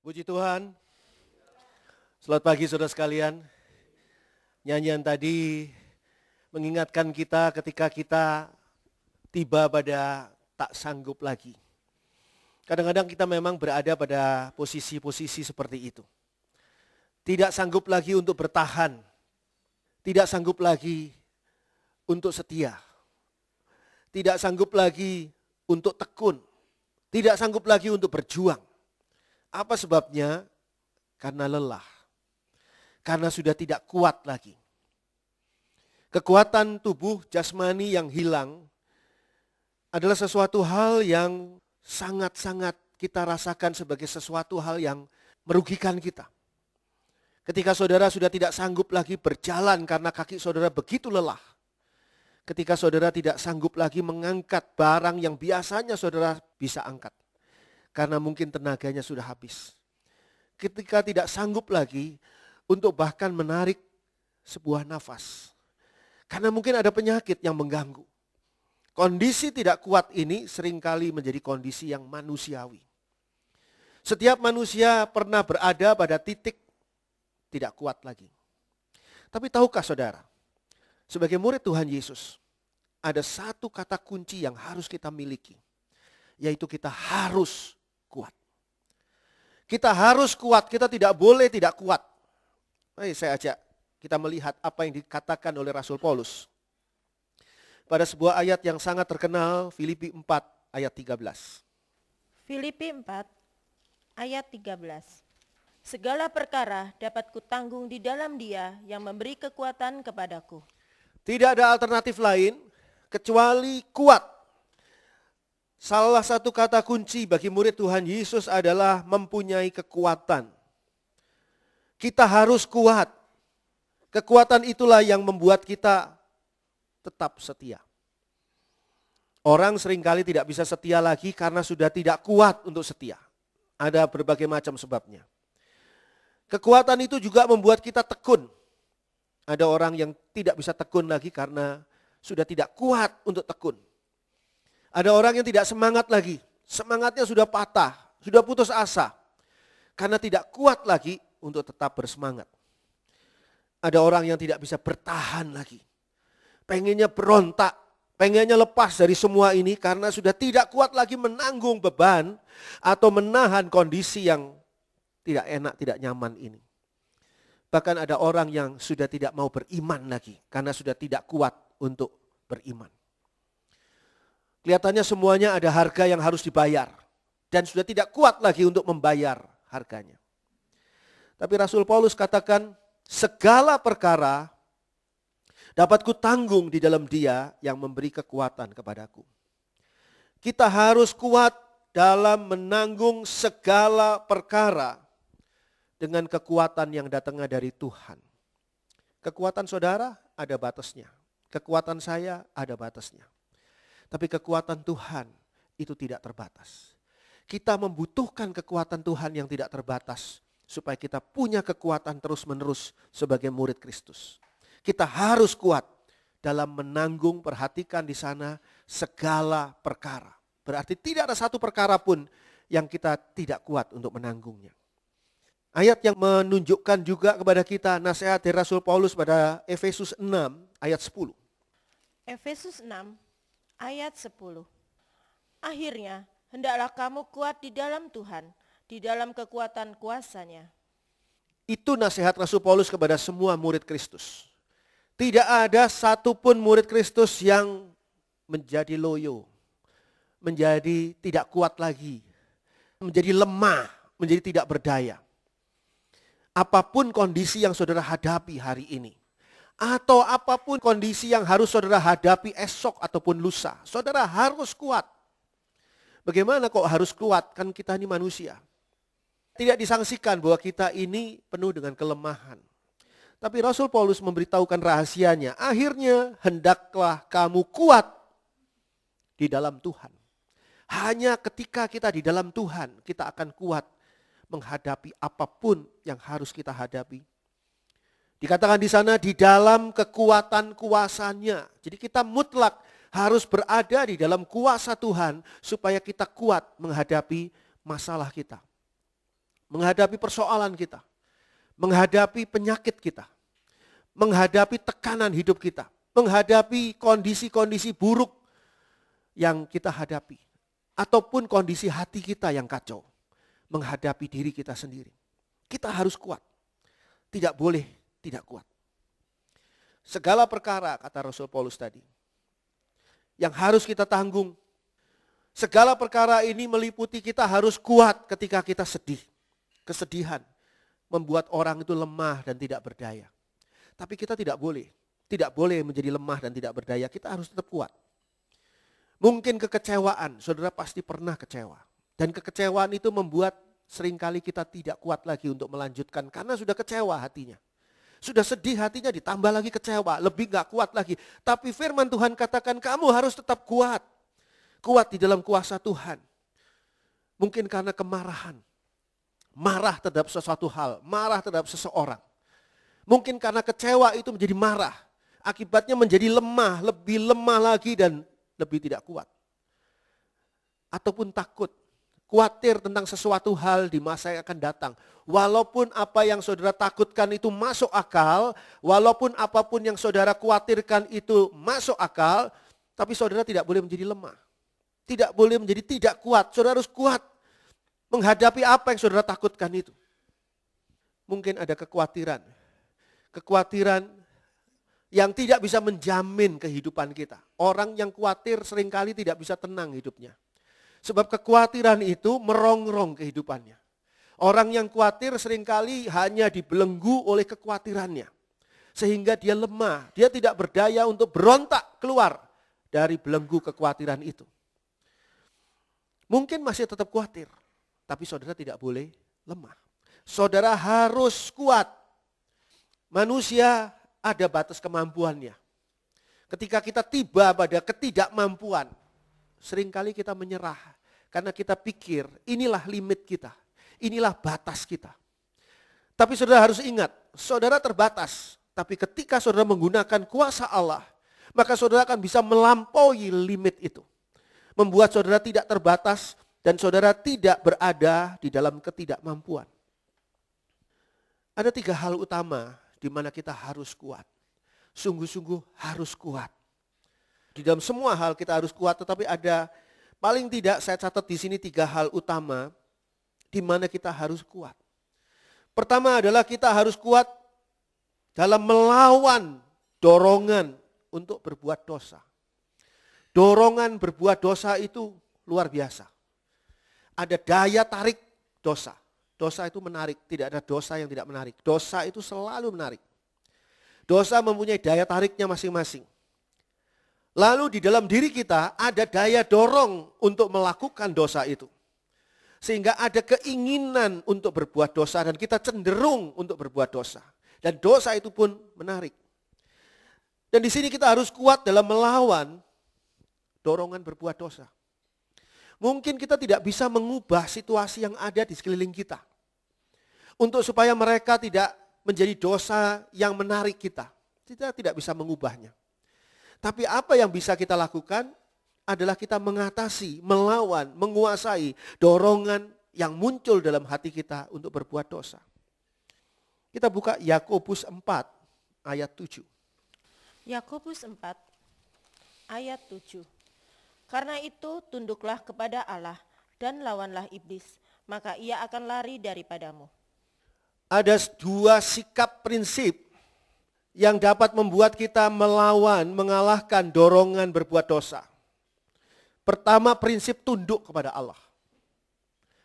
Puji Tuhan. Selamat pagi saudara sekalian. Nyanyian tadi mengingatkan kita ketika kita tiba pada tak sanggup lagi. Kadang-kadang kita memang berada pada posisi-posisi seperti itu. Tidak sanggup lagi untuk bertahan. Tidak sanggup lagi untuk setia. Tidak sanggup lagi untuk tekun. Tidak sanggup lagi untuk berjuang apa sebabnya? Karena lelah. Karena sudah tidak kuat lagi. Kekuatan tubuh jasmani yang hilang adalah sesuatu hal yang sangat-sangat kita rasakan sebagai sesuatu hal yang merugikan kita. Ketika saudara sudah tidak sanggup lagi berjalan karena kaki saudara begitu lelah. Ketika saudara tidak sanggup lagi mengangkat barang yang biasanya saudara bisa angkat karena mungkin tenaganya sudah habis. Ketika tidak sanggup lagi untuk bahkan menarik sebuah nafas. Karena mungkin ada penyakit yang mengganggu. Kondisi tidak kuat ini seringkali menjadi kondisi yang manusiawi. Setiap manusia pernah berada pada titik tidak kuat lagi. Tapi tahukah saudara, sebagai murid Tuhan Yesus, ada satu kata kunci yang harus kita miliki. Yaitu kita harus kuat. Kita harus kuat, kita tidak boleh tidak kuat. Mari saya ajak kita melihat apa yang dikatakan oleh Rasul Paulus. Pada sebuah ayat yang sangat terkenal, Filipi 4 ayat 13. Filipi 4 ayat 13. Segala perkara dapat kutanggung di dalam dia yang memberi kekuatan kepadaku. Tidak ada alternatif lain kecuali kuat Salah satu kata kunci bagi murid Tuhan Yesus adalah mempunyai kekuatan. Kita harus kuat. Kekuatan itulah yang membuat kita tetap setia. Orang seringkali tidak bisa setia lagi karena sudah tidak kuat untuk setia. Ada berbagai macam sebabnya. Kekuatan itu juga membuat kita tekun. Ada orang yang tidak bisa tekun lagi karena sudah tidak kuat untuk tekun. Ada orang yang tidak semangat lagi. Semangatnya sudah patah, sudah putus asa. Karena tidak kuat lagi untuk tetap bersemangat. Ada orang yang tidak bisa bertahan lagi. Pengennya berontak, pengennya lepas dari semua ini karena sudah tidak kuat lagi menanggung beban atau menahan kondisi yang tidak enak, tidak nyaman ini. Bahkan ada orang yang sudah tidak mau beriman lagi karena sudah tidak kuat untuk beriman. Kelihatannya semuanya ada harga yang harus dibayar. Dan sudah tidak kuat lagi untuk membayar harganya. Tapi Rasul Paulus katakan, segala perkara dapat kutanggung di dalam dia yang memberi kekuatan kepadaku. Kita harus kuat dalam menanggung segala perkara dengan kekuatan yang datangnya dari Tuhan. Kekuatan saudara ada batasnya. Kekuatan saya ada batasnya. Tapi kekuatan Tuhan itu tidak terbatas. Kita membutuhkan kekuatan Tuhan yang tidak terbatas supaya kita punya kekuatan terus-menerus sebagai murid Kristus. Kita harus kuat dalam menanggung perhatikan di sana segala perkara. Berarti tidak ada satu perkara pun yang kita tidak kuat untuk menanggungnya. Ayat yang menunjukkan juga kepada kita nasihat dari Rasul Paulus pada Efesus 6 ayat 10. Efesus 6 ayat 10. Akhirnya, hendaklah kamu kuat di dalam Tuhan, di dalam kekuatan kuasanya. Itu nasihat Rasul Paulus kepada semua murid Kristus. Tidak ada satupun murid Kristus yang menjadi loyo, menjadi tidak kuat lagi, menjadi lemah, menjadi tidak berdaya. Apapun kondisi yang saudara hadapi hari ini, atau apapun kondisi yang harus saudara hadapi esok ataupun lusa. Saudara harus kuat. Bagaimana kok harus kuat? Kan kita ini manusia. Tidak disangsikan bahwa kita ini penuh dengan kelemahan. Tapi Rasul Paulus memberitahukan rahasianya. Akhirnya hendaklah kamu kuat di dalam Tuhan. Hanya ketika kita di dalam Tuhan, kita akan kuat menghadapi apapun yang harus kita hadapi Dikatakan di sana di dalam kekuatan kuasanya. Jadi kita mutlak harus berada di dalam kuasa Tuhan supaya kita kuat menghadapi masalah kita. Menghadapi persoalan kita. Menghadapi penyakit kita. Menghadapi tekanan hidup kita. Menghadapi kondisi-kondisi buruk yang kita hadapi. Ataupun kondisi hati kita yang kacau. Menghadapi diri kita sendiri. Kita harus kuat. Tidak boleh tidak kuat. Segala perkara, kata Rasul Paulus tadi, yang harus kita tanggung. Segala perkara ini meliputi kita harus kuat ketika kita sedih. Kesedihan membuat orang itu lemah dan tidak berdaya. Tapi kita tidak boleh, tidak boleh menjadi lemah dan tidak berdaya. Kita harus tetap kuat. Mungkin kekecewaan, saudara pasti pernah kecewa. Dan kekecewaan itu membuat seringkali kita tidak kuat lagi untuk melanjutkan karena sudah kecewa hatinya. Sudah sedih hatinya ditambah lagi kecewa, lebih nggak kuat lagi. Tapi firman Tuhan katakan kamu harus tetap kuat. Kuat di dalam kuasa Tuhan. Mungkin karena kemarahan. Marah terhadap sesuatu hal, marah terhadap seseorang. Mungkin karena kecewa itu menjadi marah. Akibatnya menjadi lemah, lebih lemah lagi dan lebih tidak kuat. Ataupun takut, khawatir tentang sesuatu hal di masa yang akan datang. Walaupun apa yang saudara takutkan itu masuk akal, walaupun apapun yang saudara khawatirkan itu masuk akal, tapi saudara tidak boleh menjadi lemah. Tidak boleh menjadi tidak kuat. Saudara harus kuat menghadapi apa yang saudara takutkan itu. Mungkin ada kekhawatiran. Kekhawatiran yang tidak bisa menjamin kehidupan kita. Orang yang khawatir seringkali tidak bisa tenang hidupnya. Sebab kekhawatiran itu merongrong kehidupannya. Orang yang khawatir seringkali hanya dibelenggu oleh kekhawatirannya. Sehingga dia lemah, dia tidak berdaya untuk berontak keluar dari belenggu kekhawatiran itu. Mungkin masih tetap khawatir, tapi saudara tidak boleh lemah. Saudara harus kuat. Manusia ada batas kemampuannya. Ketika kita tiba pada ketidakmampuan, seringkali kita menyerah karena kita pikir inilah limit kita, inilah batas kita. Tapi saudara harus ingat, saudara terbatas, tapi ketika saudara menggunakan kuasa Allah, maka saudara akan bisa melampaui limit itu. Membuat saudara tidak terbatas dan saudara tidak berada di dalam ketidakmampuan. Ada tiga hal utama di mana kita harus kuat. Sungguh-sungguh harus kuat di dalam semua hal kita harus kuat, tetapi ada paling tidak saya catat di sini tiga hal utama di mana kita harus kuat. Pertama adalah kita harus kuat dalam melawan dorongan untuk berbuat dosa. Dorongan berbuat dosa itu luar biasa. Ada daya tarik dosa. Dosa itu menarik, tidak ada dosa yang tidak menarik. Dosa itu selalu menarik. Dosa mempunyai daya tariknya masing-masing. Lalu di dalam diri kita ada daya dorong untuk melakukan dosa itu. Sehingga ada keinginan untuk berbuat dosa dan kita cenderung untuk berbuat dosa. Dan dosa itu pun menarik. Dan di sini kita harus kuat dalam melawan dorongan berbuat dosa. Mungkin kita tidak bisa mengubah situasi yang ada di sekeliling kita. Untuk supaya mereka tidak menjadi dosa yang menarik kita. Kita tidak bisa mengubahnya. Tapi apa yang bisa kita lakukan adalah kita mengatasi, melawan, menguasai dorongan yang muncul dalam hati kita untuk berbuat dosa. Kita buka Yakobus 4 ayat 7. Yakobus 4 ayat 7. Karena itu tunduklah kepada Allah dan lawanlah iblis, maka ia akan lari daripadamu. Ada dua sikap prinsip yang dapat membuat kita melawan, mengalahkan dorongan berbuat dosa. Pertama, prinsip tunduk kepada Allah.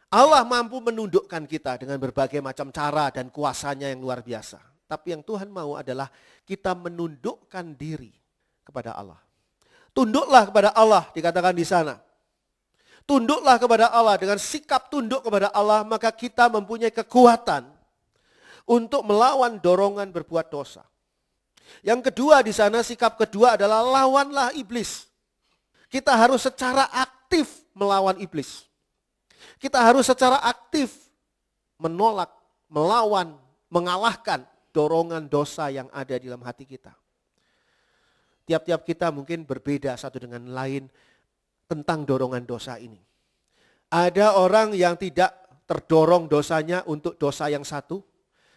Allah mampu menundukkan kita dengan berbagai macam cara dan kuasanya yang luar biasa. Tapi yang Tuhan mau adalah kita menundukkan diri kepada Allah. Tunduklah kepada Allah, dikatakan di sana. Tunduklah kepada Allah dengan sikap tunduk kepada Allah, maka kita mempunyai kekuatan untuk melawan dorongan berbuat dosa. Yang kedua di sana sikap kedua adalah lawanlah iblis. Kita harus secara aktif melawan iblis. Kita harus secara aktif menolak, melawan, mengalahkan dorongan dosa yang ada di dalam hati kita. Tiap-tiap kita mungkin berbeda satu dengan lain tentang dorongan dosa ini. Ada orang yang tidak terdorong dosanya untuk dosa yang satu,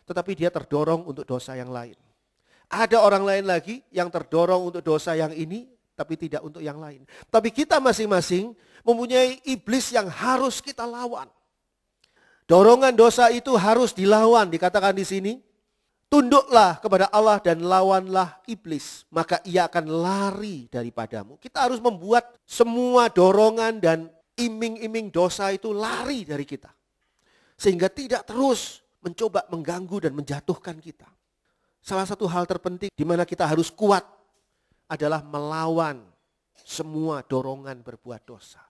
tetapi dia terdorong untuk dosa yang lain. Ada orang lain lagi yang terdorong untuk dosa yang ini, tapi tidak untuk yang lain. Tapi kita masing-masing mempunyai iblis yang harus kita lawan. Dorongan dosa itu harus dilawan, dikatakan di sini. Tunduklah kepada Allah dan lawanlah iblis, maka ia akan lari daripadamu. Kita harus membuat semua dorongan dan iming-iming dosa itu lari dari kita. Sehingga tidak terus mencoba mengganggu dan menjatuhkan kita salah satu hal terpenting di mana kita harus kuat adalah melawan semua dorongan berbuat dosa.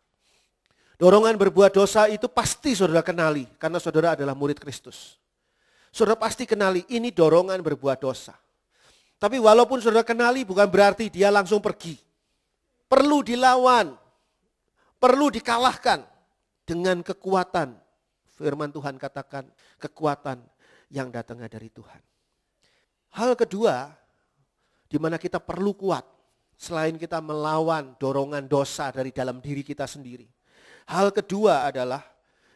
Dorongan berbuat dosa itu pasti saudara kenali karena saudara adalah murid Kristus. Saudara pasti kenali ini dorongan berbuat dosa. Tapi walaupun saudara kenali bukan berarti dia langsung pergi. Perlu dilawan, perlu dikalahkan dengan kekuatan. Firman Tuhan katakan kekuatan yang datangnya dari Tuhan. Hal kedua, di mana kita perlu kuat selain kita melawan dorongan dosa dari dalam diri kita sendiri. Hal kedua adalah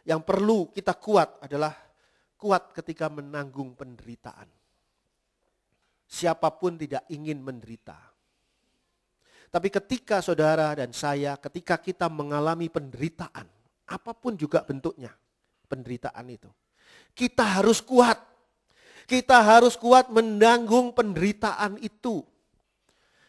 yang perlu kita kuat adalah kuat ketika menanggung penderitaan. Siapapun tidak ingin menderita. Tapi ketika saudara dan saya, ketika kita mengalami penderitaan, apapun juga bentuknya penderitaan itu, kita harus kuat kita harus kuat menanggung penderitaan itu.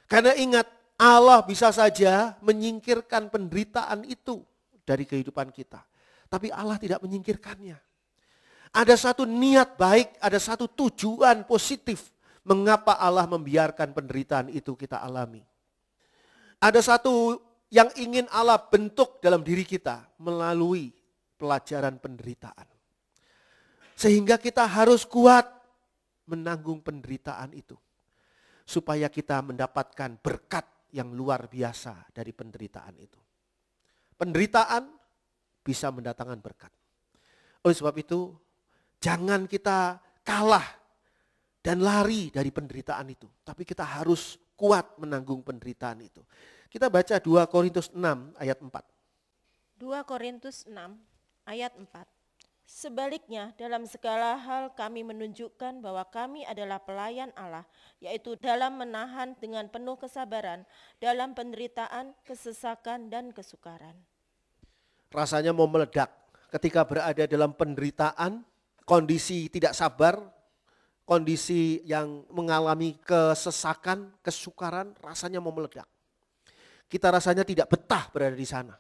Karena ingat, Allah bisa saja menyingkirkan penderitaan itu dari kehidupan kita. Tapi Allah tidak menyingkirkannya. Ada satu niat baik, ada satu tujuan positif mengapa Allah membiarkan penderitaan itu kita alami. Ada satu yang ingin Allah bentuk dalam diri kita melalui pelajaran penderitaan. Sehingga kita harus kuat menanggung penderitaan itu. Supaya kita mendapatkan berkat yang luar biasa dari penderitaan itu. Penderitaan bisa mendatangkan berkat. Oleh sebab itu, jangan kita kalah dan lari dari penderitaan itu. Tapi kita harus kuat menanggung penderitaan itu. Kita baca 2 Korintus 6 ayat 4. 2 Korintus 6 ayat 4. Sebaliknya, dalam segala hal kami menunjukkan bahwa kami adalah pelayan Allah, yaitu dalam menahan dengan penuh kesabaran, dalam penderitaan, kesesakan, dan kesukaran. Rasanya mau meledak ketika berada dalam penderitaan, kondisi tidak sabar, kondisi yang mengalami kesesakan, kesukaran, rasanya mau meledak. Kita rasanya tidak betah berada di sana.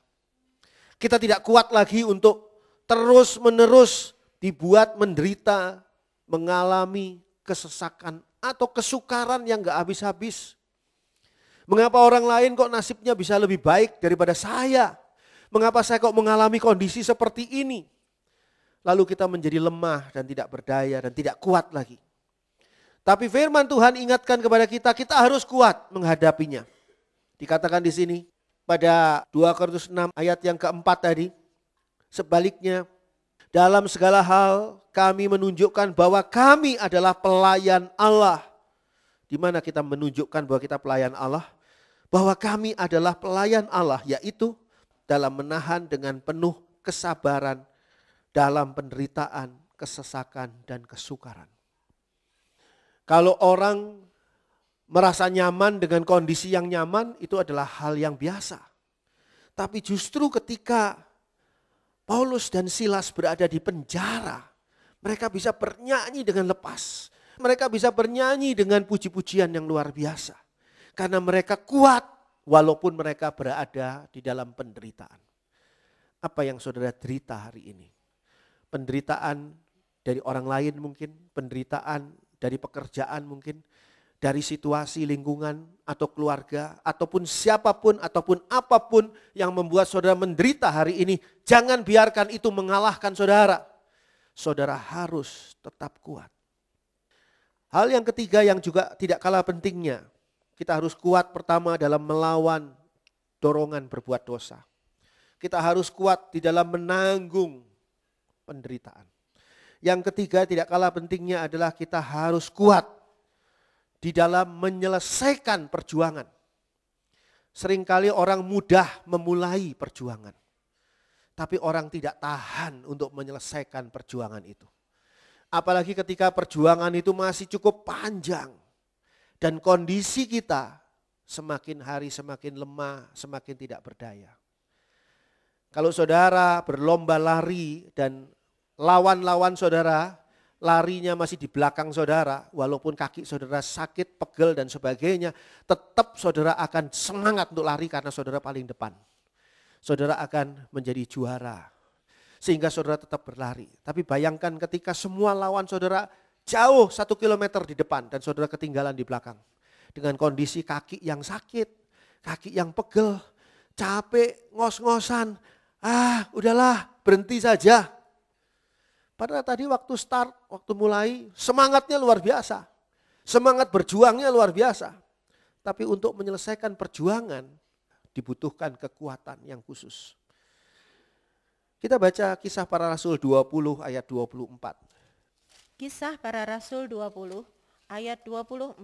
Kita tidak kuat lagi untuk terus-menerus dibuat menderita, mengalami kesesakan atau kesukaran yang gak habis-habis. Mengapa orang lain kok nasibnya bisa lebih baik daripada saya? Mengapa saya kok mengalami kondisi seperti ini? Lalu kita menjadi lemah dan tidak berdaya dan tidak kuat lagi. Tapi firman Tuhan ingatkan kepada kita, kita harus kuat menghadapinya. Dikatakan di sini pada 2 Korintus 6 ayat yang keempat tadi, Sebaliknya, dalam segala hal kami menunjukkan bahwa kami adalah pelayan Allah. Di mana kita menunjukkan bahwa kita pelayan Allah? Bahwa kami adalah pelayan Allah, yaitu dalam menahan dengan penuh kesabaran dalam penderitaan, kesesakan, dan kesukaran. Kalau orang merasa nyaman dengan kondisi yang nyaman, itu adalah hal yang biasa. Tapi justru ketika Paulus dan Silas berada di penjara, mereka bisa bernyanyi dengan lepas. Mereka bisa bernyanyi dengan puji-pujian yang luar biasa. Karena mereka kuat walaupun mereka berada di dalam penderitaan. Apa yang saudara derita hari ini? Penderitaan dari orang lain mungkin, penderitaan dari pekerjaan mungkin, dari situasi lingkungan atau keluarga ataupun siapapun ataupun apapun yang membuat saudara menderita hari ini, jangan biarkan itu mengalahkan saudara. Saudara harus tetap kuat. Hal yang ketiga yang juga tidak kalah pentingnya, kita harus kuat pertama dalam melawan dorongan berbuat dosa. Kita harus kuat di dalam menanggung penderitaan. Yang ketiga tidak kalah pentingnya adalah kita harus kuat di dalam menyelesaikan perjuangan. Seringkali orang mudah memulai perjuangan. Tapi orang tidak tahan untuk menyelesaikan perjuangan itu. Apalagi ketika perjuangan itu masih cukup panjang. Dan kondisi kita semakin hari semakin lemah, semakin tidak berdaya. Kalau saudara berlomba lari dan lawan-lawan saudara larinya masih di belakang saudara, walaupun kaki saudara sakit, pegel dan sebagainya, tetap saudara akan semangat untuk lari karena saudara paling depan. Saudara akan menjadi juara. Sehingga saudara tetap berlari. Tapi bayangkan ketika semua lawan saudara jauh satu kilometer di depan dan saudara ketinggalan di belakang. Dengan kondisi kaki yang sakit, kaki yang pegel, capek, ngos-ngosan. Ah udahlah berhenti saja Padahal tadi waktu start, waktu mulai, semangatnya luar biasa. Semangat berjuangnya luar biasa. Tapi untuk menyelesaikan perjuangan, dibutuhkan kekuatan yang khusus. Kita baca kisah para rasul 20 ayat 24. Kisah para rasul 20 ayat 24.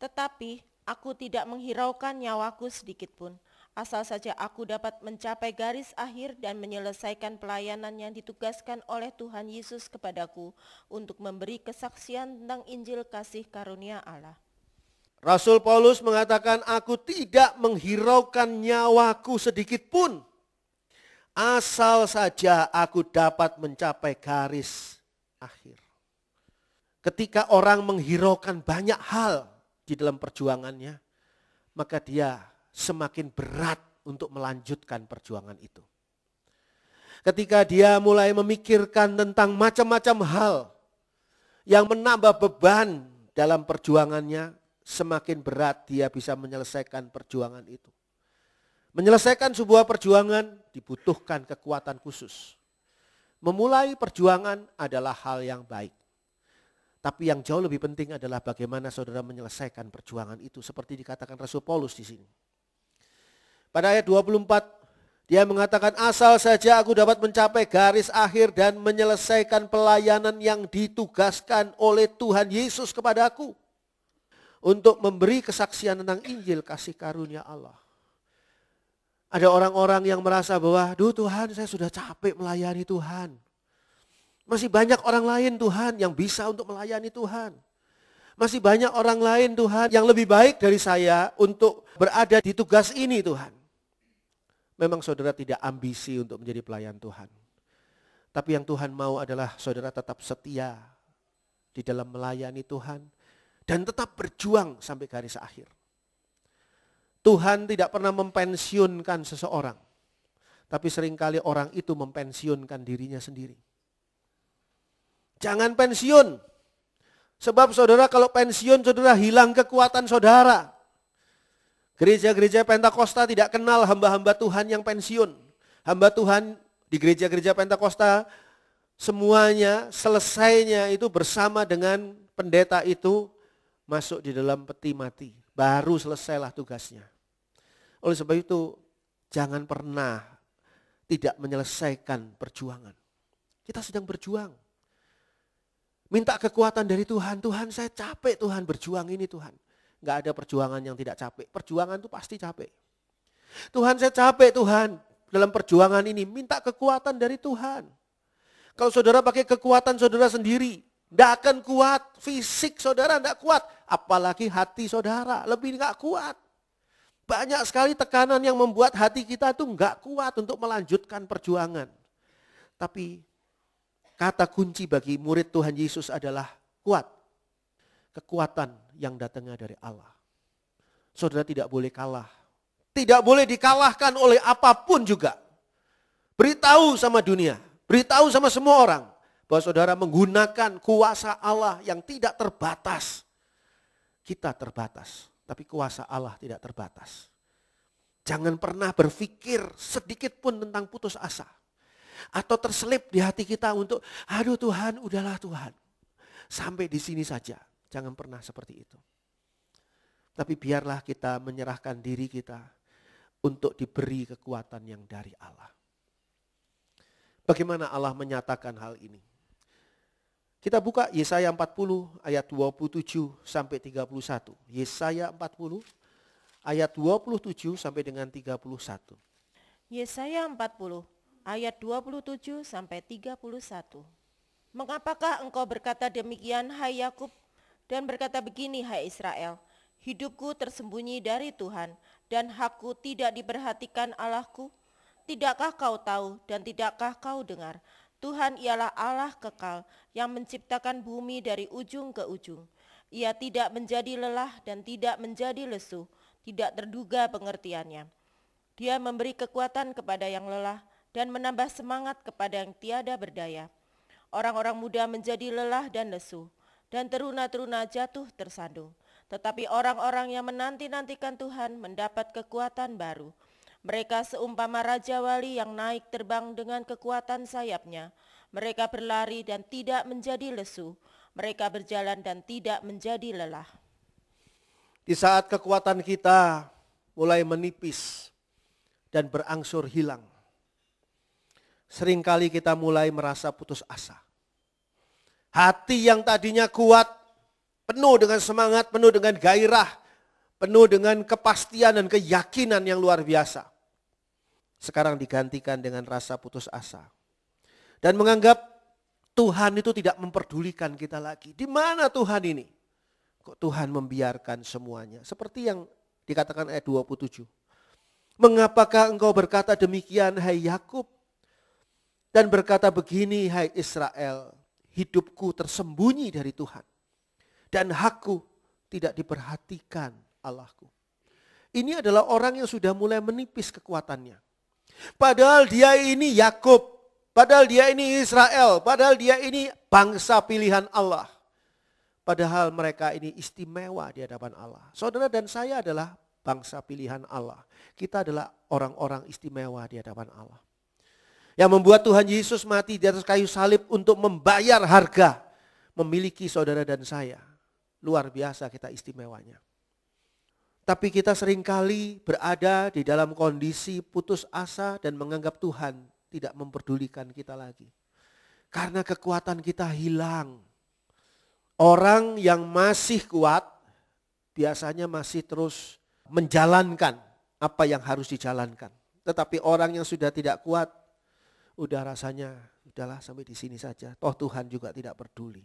Tetapi aku tidak menghiraukan nyawaku sedikit pun asal saja aku dapat mencapai garis akhir dan menyelesaikan pelayanan yang ditugaskan oleh Tuhan Yesus kepadaku untuk memberi kesaksian tentang Injil kasih karunia Allah. Rasul Paulus mengatakan, "Aku tidak menghiraukan nyawaku sedikit pun, asal saja aku dapat mencapai garis akhir." Ketika orang menghiraukan banyak hal di dalam perjuangannya, maka dia semakin berat untuk melanjutkan perjuangan itu. Ketika dia mulai memikirkan tentang macam-macam hal yang menambah beban dalam perjuangannya, semakin berat dia bisa menyelesaikan perjuangan itu. Menyelesaikan sebuah perjuangan dibutuhkan kekuatan khusus. Memulai perjuangan adalah hal yang baik. Tapi yang jauh lebih penting adalah bagaimana saudara menyelesaikan perjuangan itu seperti dikatakan Rasul Paulus di sini. Pada ayat 24 dia mengatakan asal saja aku dapat mencapai garis akhir dan menyelesaikan pelayanan yang ditugaskan oleh Tuhan Yesus kepadaku. Untuk memberi kesaksian tentang Injil kasih karunia Allah. Ada orang-orang yang merasa bahwa, duh Tuhan saya sudah capek melayani Tuhan. Masih banyak orang lain Tuhan yang bisa untuk melayani Tuhan. Masih banyak orang lain Tuhan yang lebih baik dari saya untuk berada di tugas ini Tuhan. Memang saudara tidak ambisi untuk menjadi pelayan Tuhan. Tapi yang Tuhan mau adalah saudara tetap setia di dalam melayani Tuhan dan tetap berjuang sampai garis akhir. Tuhan tidak pernah mempensiunkan seseorang. Tapi seringkali orang itu mempensiunkan dirinya sendiri. Jangan pensiun. Sebab saudara kalau pensiun saudara hilang kekuatan saudara. Gereja-gereja Pentakosta tidak kenal hamba-hamba Tuhan yang pensiun. Hamba Tuhan di gereja-gereja Pentakosta semuanya selesainya itu bersama dengan pendeta itu masuk di dalam peti mati. Baru selesailah tugasnya. Oleh sebab itu jangan pernah tidak menyelesaikan perjuangan. Kita sedang berjuang. Minta kekuatan dari Tuhan. Tuhan saya capek Tuhan berjuang ini Tuhan nggak ada perjuangan yang tidak capek. Perjuangan itu pasti capek. Tuhan saya capek Tuhan dalam perjuangan ini. Minta kekuatan dari Tuhan. Kalau saudara pakai kekuatan saudara sendiri, tidak akan kuat. Fisik saudara tidak kuat. Apalagi hati saudara lebih nggak kuat. Banyak sekali tekanan yang membuat hati kita itu nggak kuat untuk melanjutkan perjuangan. Tapi kata kunci bagi murid Tuhan Yesus adalah kuat. Kekuatan yang datangnya dari Allah. Saudara tidak boleh kalah. Tidak boleh dikalahkan oleh apapun juga. Beritahu sama dunia, beritahu sama semua orang bahwa saudara menggunakan kuasa Allah yang tidak terbatas. Kita terbatas, tapi kuasa Allah tidak terbatas. Jangan pernah berpikir sedikit pun tentang putus asa. Atau terselip di hati kita untuk, aduh Tuhan, udahlah Tuhan. Sampai di sini saja. Jangan pernah seperti itu. Tapi biarlah kita menyerahkan diri kita untuk diberi kekuatan yang dari Allah. Bagaimana Allah menyatakan hal ini? Kita buka Yesaya 40 ayat 27 sampai 31. Yesaya 40 ayat 27 sampai dengan 31. Yesaya 40 ayat 27 sampai 31. Mengapakah engkau berkata demikian hai Yakub dan berkata begini, hai Israel, hidupku tersembunyi dari Tuhan dan hakku tidak diperhatikan Allahku? Tidakkah kau tahu dan tidakkah kau dengar? Tuhan ialah Allah kekal yang menciptakan bumi dari ujung ke ujung. Ia tidak menjadi lelah dan tidak menjadi lesu, tidak terduga pengertiannya. Dia memberi kekuatan kepada yang lelah dan menambah semangat kepada yang tiada berdaya. Orang-orang muda menjadi lelah dan lesu, dan teruna-teruna jatuh tersandung. Tetapi orang-orang yang menanti-nantikan Tuhan mendapat kekuatan baru. Mereka seumpama raja wali yang naik terbang dengan kekuatan sayapnya. Mereka berlari dan tidak menjadi lesu. Mereka berjalan dan tidak menjadi lelah. Di saat kekuatan kita mulai menipis dan berangsur hilang, seringkali kita mulai merasa putus asa Hati yang tadinya kuat, penuh dengan semangat, penuh dengan gairah, penuh dengan kepastian dan keyakinan yang luar biasa. Sekarang digantikan dengan rasa putus asa. Dan menganggap Tuhan itu tidak memperdulikan kita lagi. Di mana Tuhan ini? Kok Tuhan membiarkan semuanya? Seperti yang dikatakan ayat 27. Mengapakah engkau berkata demikian hai Yakub? Dan berkata begini hai Israel hidupku tersembunyi dari Tuhan. Dan hakku tidak diperhatikan Allahku. Ini adalah orang yang sudah mulai menipis kekuatannya. Padahal dia ini Yakub, padahal dia ini Israel, padahal dia ini bangsa pilihan Allah. Padahal mereka ini istimewa di hadapan Allah. Saudara dan saya adalah bangsa pilihan Allah. Kita adalah orang-orang istimewa di hadapan Allah yang membuat Tuhan Yesus mati di atas kayu salib untuk membayar harga memiliki saudara dan saya. Luar biasa kita istimewanya. Tapi kita seringkali berada di dalam kondisi putus asa dan menganggap Tuhan tidak memperdulikan kita lagi. Karena kekuatan kita hilang. Orang yang masih kuat biasanya masih terus menjalankan apa yang harus dijalankan. Tetapi orang yang sudah tidak kuat udah rasanya udahlah sampai di sini saja. Toh Tuhan juga tidak peduli.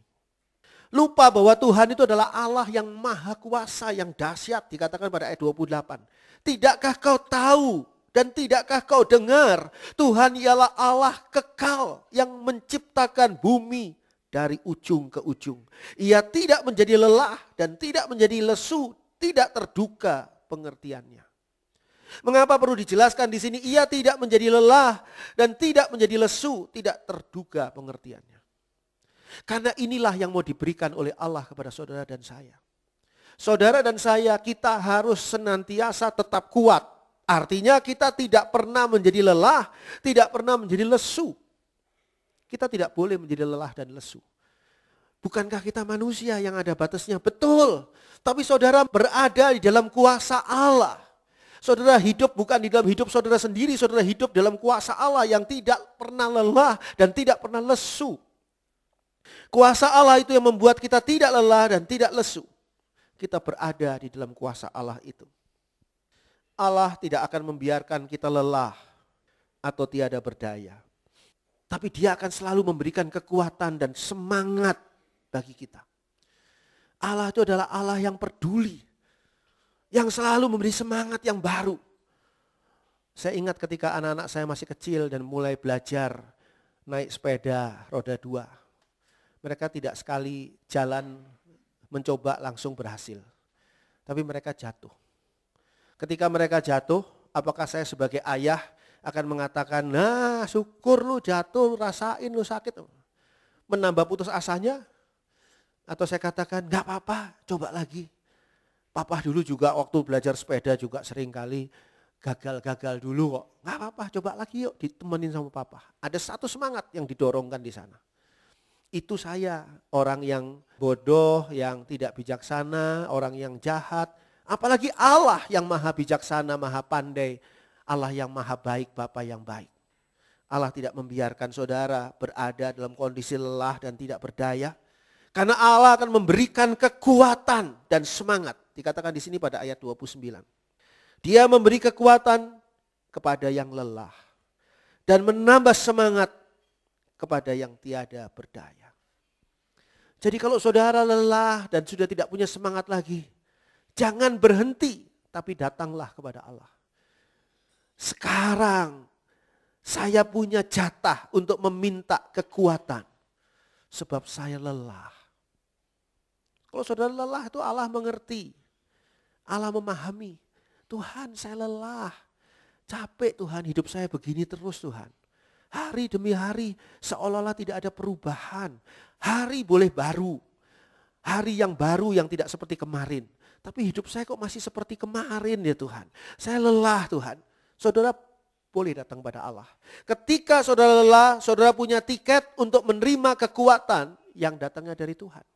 Lupa bahwa Tuhan itu adalah Allah yang maha kuasa, yang dahsyat dikatakan pada ayat 28. Tidakkah kau tahu dan tidakkah kau dengar Tuhan ialah Allah kekal yang menciptakan bumi dari ujung ke ujung. Ia tidak menjadi lelah dan tidak menjadi lesu, tidak terduka pengertiannya. Mengapa perlu dijelaskan di sini? Ia tidak menjadi lelah dan tidak menjadi lesu, tidak terduga pengertiannya. Karena inilah yang mau diberikan oleh Allah kepada saudara dan saya. Saudara dan saya kita harus senantiasa tetap kuat. Artinya kita tidak pernah menjadi lelah, tidak pernah menjadi lesu. Kita tidak boleh menjadi lelah dan lesu. Bukankah kita manusia yang ada batasnya? Betul. Tapi saudara berada di dalam kuasa Allah. Saudara hidup bukan di dalam hidup saudara sendiri, saudara hidup dalam kuasa Allah yang tidak pernah lelah dan tidak pernah lesu. Kuasa Allah itu yang membuat kita tidak lelah dan tidak lesu. Kita berada di dalam kuasa Allah itu. Allah tidak akan membiarkan kita lelah atau tiada berdaya. Tapi dia akan selalu memberikan kekuatan dan semangat bagi kita. Allah itu adalah Allah yang peduli yang selalu memberi semangat yang baru. Saya ingat ketika anak-anak saya masih kecil dan mulai belajar naik sepeda roda dua. Mereka tidak sekali jalan mencoba langsung berhasil. Tapi mereka jatuh. Ketika mereka jatuh, apakah saya sebagai ayah akan mengatakan, nah syukur lu jatuh, rasain lu sakit. Menambah putus asanya? Atau saya katakan, nggak apa-apa, coba lagi. Papa dulu juga waktu belajar sepeda juga sering kali gagal-gagal dulu kok. Nggak apa-apa, coba lagi yuk ditemenin sama papa. Ada satu semangat yang didorongkan di sana. Itu saya, orang yang bodoh, yang tidak bijaksana, orang yang jahat. Apalagi Allah yang maha bijaksana, maha pandai. Allah yang maha baik, Bapak yang baik. Allah tidak membiarkan saudara berada dalam kondisi lelah dan tidak berdaya karena Allah akan memberikan kekuatan dan semangat. Dikatakan di sini pada ayat 29. Dia memberi kekuatan kepada yang lelah. Dan menambah semangat kepada yang tiada berdaya. Jadi kalau saudara lelah dan sudah tidak punya semangat lagi, jangan berhenti, tapi datanglah kepada Allah. Sekarang saya punya jatah untuk meminta kekuatan sebab saya lelah. Kalau saudara lelah itu Allah mengerti. Allah memahami. Tuhan saya lelah. Capek Tuhan hidup saya begini terus Tuhan. Hari demi hari seolah-olah tidak ada perubahan. Hari boleh baru. Hari yang baru yang tidak seperti kemarin. Tapi hidup saya kok masih seperti kemarin ya Tuhan. Saya lelah Tuhan. Saudara boleh datang pada Allah. Ketika saudara lelah, saudara punya tiket untuk menerima kekuatan yang datangnya dari Tuhan.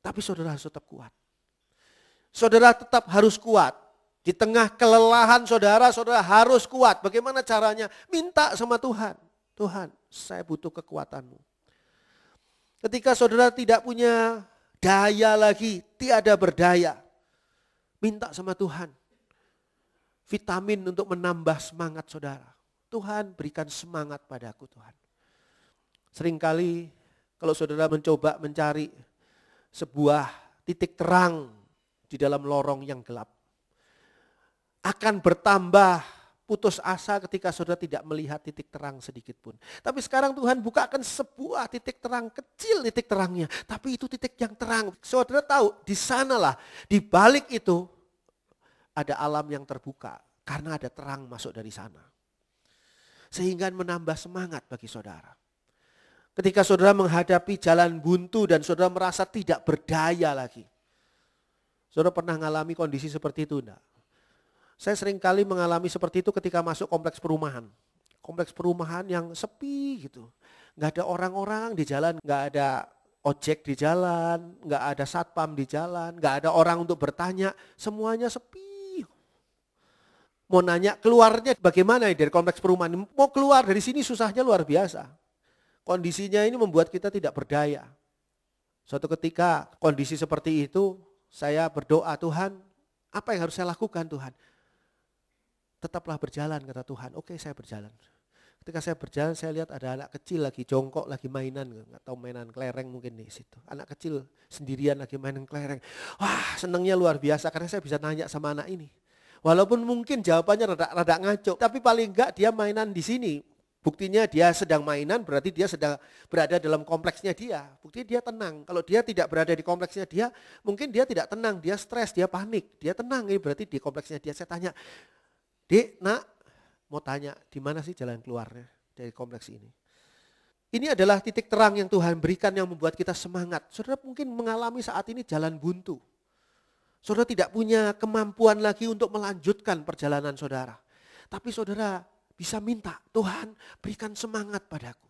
Tapi saudara harus tetap kuat. Saudara tetap harus kuat. Di tengah kelelahan saudara, saudara harus kuat. Bagaimana caranya? Minta sama Tuhan. Tuhan, saya butuh kekuatanmu. Ketika saudara tidak punya daya lagi, tiada berdaya. Minta sama Tuhan. Vitamin untuk menambah semangat saudara. Tuhan berikan semangat padaku Tuhan. Seringkali kalau saudara mencoba mencari sebuah titik terang di dalam lorong yang gelap. Akan bertambah putus asa ketika saudara tidak melihat titik terang sedikit pun. Tapi sekarang Tuhan bukakan sebuah titik terang, kecil titik terangnya. Tapi itu titik yang terang. Saudara tahu, di sanalah, di balik itu ada alam yang terbuka. Karena ada terang masuk dari sana. Sehingga menambah semangat bagi saudara ketika saudara menghadapi jalan buntu dan saudara merasa tidak berdaya lagi. Saudara pernah mengalami kondisi seperti itu enggak? Saya sering kali mengalami seperti itu ketika masuk kompleks perumahan. Kompleks perumahan yang sepi gitu. Enggak ada orang-orang di jalan, enggak ada ojek di jalan, enggak ada satpam di jalan, enggak ada orang untuk bertanya, semuanya sepi. Mau nanya keluarnya bagaimana ya dari kompleks perumahan? Mau keluar dari sini susahnya luar biasa. Kondisinya ini membuat kita tidak berdaya. Suatu ketika kondisi seperti itu, saya berdoa, Tuhan, apa yang harus saya lakukan Tuhan? Tetaplah berjalan, kata Tuhan. Oke, saya berjalan. Ketika saya berjalan, saya lihat ada anak kecil lagi jongkok, lagi mainan. Nggak tahu mainan kelereng mungkin di situ. Anak kecil sendirian lagi mainan kelereng. Wah, senangnya luar biasa karena saya bisa nanya sama anak ini. Walaupun mungkin jawabannya rada, rada ngaco, tapi paling enggak dia mainan di sini. Buktinya dia sedang mainan berarti dia sedang berada dalam kompleksnya dia. Buktinya dia tenang. Kalau dia tidak berada di kompleksnya dia, mungkin dia tidak tenang, dia stres, dia panik. Dia tenang ini berarti di kompleksnya dia. Saya tanya, "Dek, Nak, mau tanya, di mana sih jalan keluarnya dari kompleks ini?" Ini adalah titik terang yang Tuhan berikan yang membuat kita semangat. Saudara mungkin mengalami saat ini jalan buntu. Saudara tidak punya kemampuan lagi untuk melanjutkan perjalanan saudara. Tapi saudara bisa minta, Tuhan berikan semangat padaku.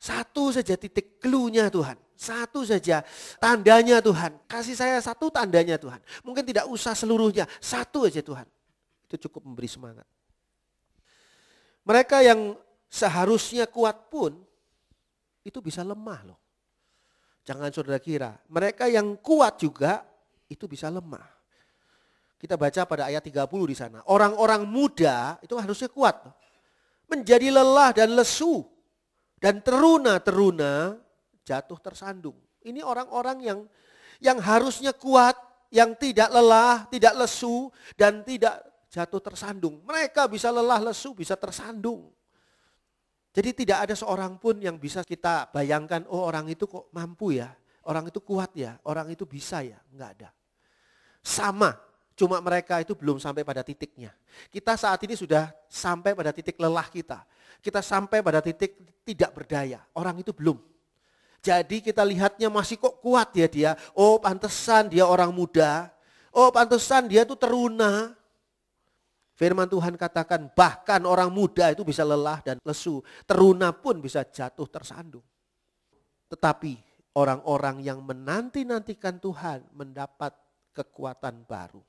Satu saja titik keluhnya Tuhan. Satu saja tandanya Tuhan. Kasih saya satu tandanya Tuhan. Mungkin tidak usah seluruhnya. Satu aja Tuhan. Itu cukup memberi semangat. Mereka yang seharusnya kuat pun itu bisa lemah loh. Jangan saudara kira. Mereka yang kuat juga itu bisa lemah. Kita baca pada ayat 30 di sana. Orang-orang muda itu harusnya kuat. Menjadi lelah dan lesu. Dan teruna-teruna jatuh tersandung. Ini orang-orang yang yang harusnya kuat, yang tidak lelah, tidak lesu, dan tidak jatuh tersandung. Mereka bisa lelah, lesu, bisa tersandung. Jadi tidak ada seorang pun yang bisa kita bayangkan, oh orang itu kok mampu ya, orang itu kuat ya, orang itu bisa ya. Enggak ada. Sama Cuma mereka itu belum sampai pada titiknya. Kita saat ini sudah sampai pada titik lelah kita. Kita sampai pada titik tidak berdaya. Orang itu belum. Jadi kita lihatnya masih kok kuat ya dia. Oh pantesan dia orang muda. Oh pantesan dia itu teruna. Firman Tuhan katakan bahkan orang muda itu bisa lelah dan lesu. Teruna pun bisa jatuh tersandung. Tetapi orang-orang yang menanti-nantikan Tuhan mendapat kekuatan baru.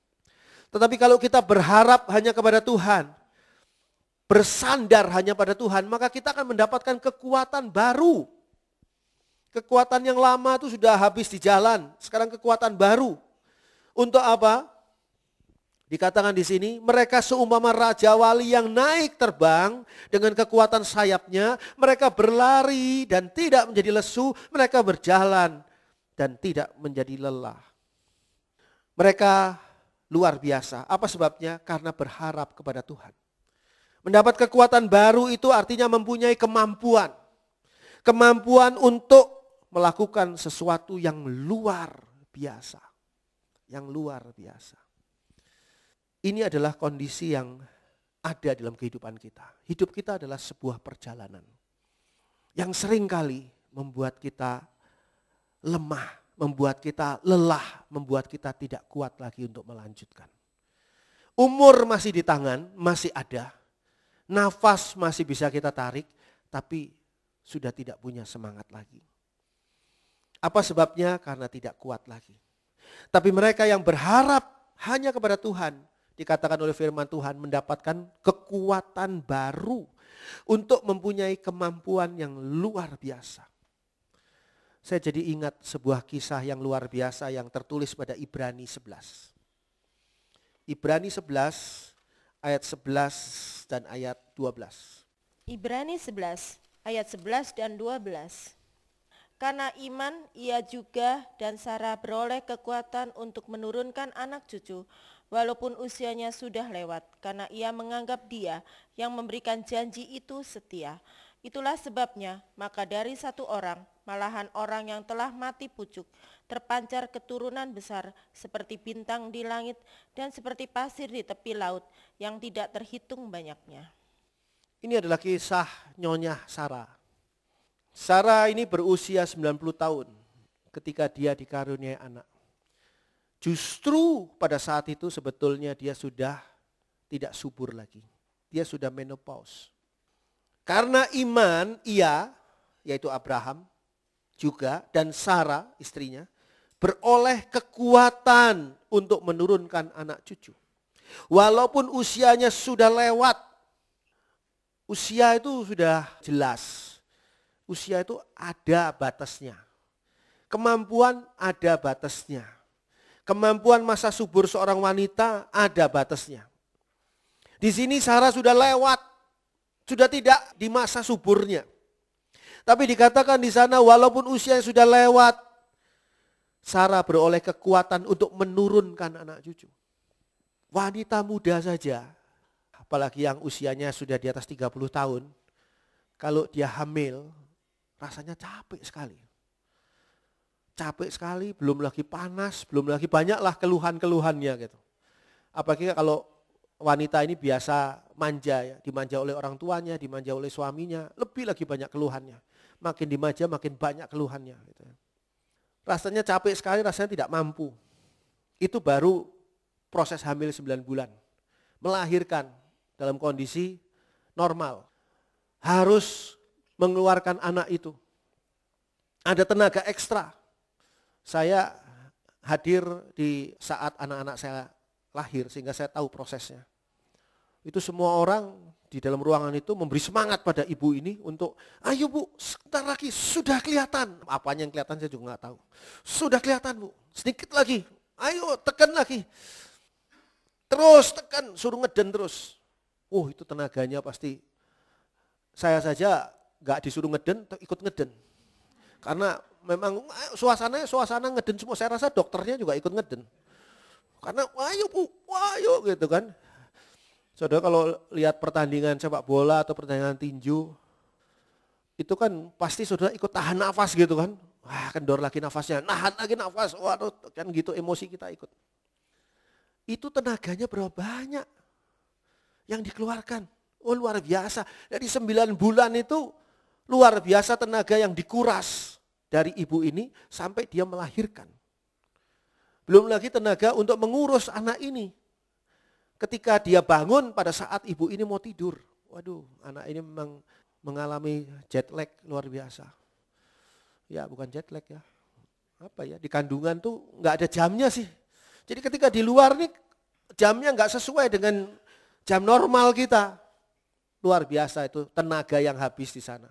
Tetapi kalau kita berharap hanya kepada Tuhan, bersandar hanya pada Tuhan, maka kita akan mendapatkan kekuatan baru. Kekuatan yang lama itu sudah habis di jalan, sekarang kekuatan baru. Untuk apa? Dikatakan di sini, mereka seumpama raja wali yang naik terbang dengan kekuatan sayapnya, mereka berlari dan tidak menjadi lesu, mereka berjalan dan tidak menjadi lelah. Mereka luar biasa. Apa sebabnya? Karena berharap kepada Tuhan. Mendapat kekuatan baru itu artinya mempunyai kemampuan. Kemampuan untuk melakukan sesuatu yang luar biasa. Yang luar biasa. Ini adalah kondisi yang ada dalam kehidupan kita. Hidup kita adalah sebuah perjalanan. Yang seringkali membuat kita lemah membuat kita lelah, membuat kita tidak kuat lagi untuk melanjutkan. Umur masih di tangan, masih ada. Nafas masih bisa kita tarik, tapi sudah tidak punya semangat lagi. Apa sebabnya? Karena tidak kuat lagi. Tapi mereka yang berharap hanya kepada Tuhan, dikatakan oleh firman Tuhan, mendapatkan kekuatan baru untuk mempunyai kemampuan yang luar biasa saya jadi ingat sebuah kisah yang luar biasa yang tertulis pada Ibrani 11. Ibrani 11 ayat 11 dan ayat 12. Ibrani 11 ayat 11 dan 12. Karena iman ia juga dan Sarah beroleh kekuatan untuk menurunkan anak cucu walaupun usianya sudah lewat karena ia menganggap dia yang memberikan janji itu setia. Itulah sebabnya, maka dari satu orang, malahan orang yang telah mati pucuk, terpancar keturunan besar seperti bintang di langit dan seperti pasir di tepi laut yang tidak terhitung banyaknya. Ini adalah kisah Nyonya Sarah. Sarah ini berusia 90 tahun ketika dia dikaruniai anak. Justru pada saat itu sebetulnya dia sudah tidak subur lagi. Dia sudah menopause karena iman ia, yaitu Abraham juga dan Sarah istrinya, beroleh kekuatan untuk menurunkan anak cucu. Walaupun usianya sudah lewat, usia itu sudah jelas. Usia itu ada batasnya. Kemampuan ada batasnya. Kemampuan masa subur seorang wanita ada batasnya. Di sini Sarah sudah lewat sudah tidak di masa suburnya. Tapi dikatakan di sana walaupun usia yang sudah lewat, Sarah beroleh kekuatan untuk menurunkan anak cucu. Wanita muda saja, apalagi yang usianya sudah di atas 30 tahun, kalau dia hamil, rasanya capek sekali. Capek sekali, belum lagi panas, belum lagi banyaklah keluhan-keluhannya gitu. Apalagi kalau wanita ini biasa manja ya, dimanja oleh orang tuanya, dimanja oleh suaminya, lebih lagi banyak keluhannya. Makin dimanja makin banyak keluhannya gitu ya. Rasanya capek sekali, rasanya tidak mampu. Itu baru proses hamil 9 bulan. Melahirkan dalam kondisi normal. Harus mengeluarkan anak itu. Ada tenaga ekstra. Saya hadir di saat anak-anak saya lahir sehingga saya tahu prosesnya itu semua orang di dalam ruangan itu memberi semangat pada ibu ini untuk, ayo bu, sebentar lagi, sudah kelihatan. Apanya yang kelihatan saya juga nggak tahu. Sudah kelihatan bu, sedikit lagi, ayo tekan lagi. Terus tekan, suruh ngeden terus. Oh itu tenaganya pasti, saya saja nggak disuruh ngeden, ikut ngeden. Karena memang suasananya suasana ngeden semua. Saya rasa dokternya juga ikut ngeden. Karena ayo bu, ayo gitu kan. Saudara kalau lihat pertandingan sepak bola atau pertandingan tinju, itu kan pasti saudara ikut tahan nafas gitu kan. Wah kendor lagi nafasnya, nahan lagi nafas, waduh kan gitu emosi kita ikut. Itu tenaganya berapa banyak yang dikeluarkan. Oh luar biasa, dari sembilan bulan itu luar biasa tenaga yang dikuras dari ibu ini sampai dia melahirkan. Belum lagi tenaga untuk mengurus anak ini, ketika dia bangun pada saat ibu ini mau tidur. Waduh, anak ini memang mengalami jet lag luar biasa. Ya, bukan jet lag ya. Apa ya, di kandungan tuh nggak ada jamnya sih. Jadi ketika di luar nih jamnya nggak sesuai dengan jam normal kita. Luar biasa itu tenaga yang habis di sana.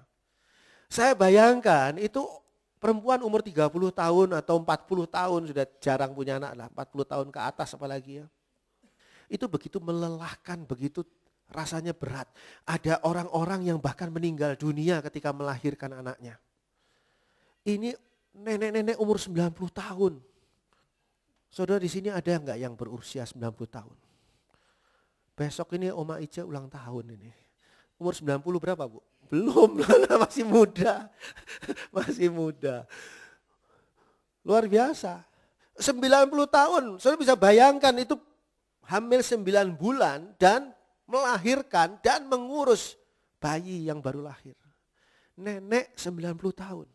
Saya bayangkan itu perempuan umur 30 tahun atau 40 tahun sudah jarang punya anak lah, 40 tahun ke atas apalagi ya itu begitu melelahkan, begitu rasanya berat. Ada orang-orang yang bahkan meninggal dunia ketika melahirkan anaknya. Ini nenek-nenek umur 90 tahun. Saudara di sini ada nggak yang berusia 90 tahun? Besok ini Oma Ica ulang tahun ini. Umur 90 berapa Bu? Belum, masih muda. masih muda. Luar biasa. 90 tahun, saudara bisa bayangkan itu hamil sembilan bulan dan melahirkan dan mengurus bayi yang baru lahir. Nenek 90 tahun.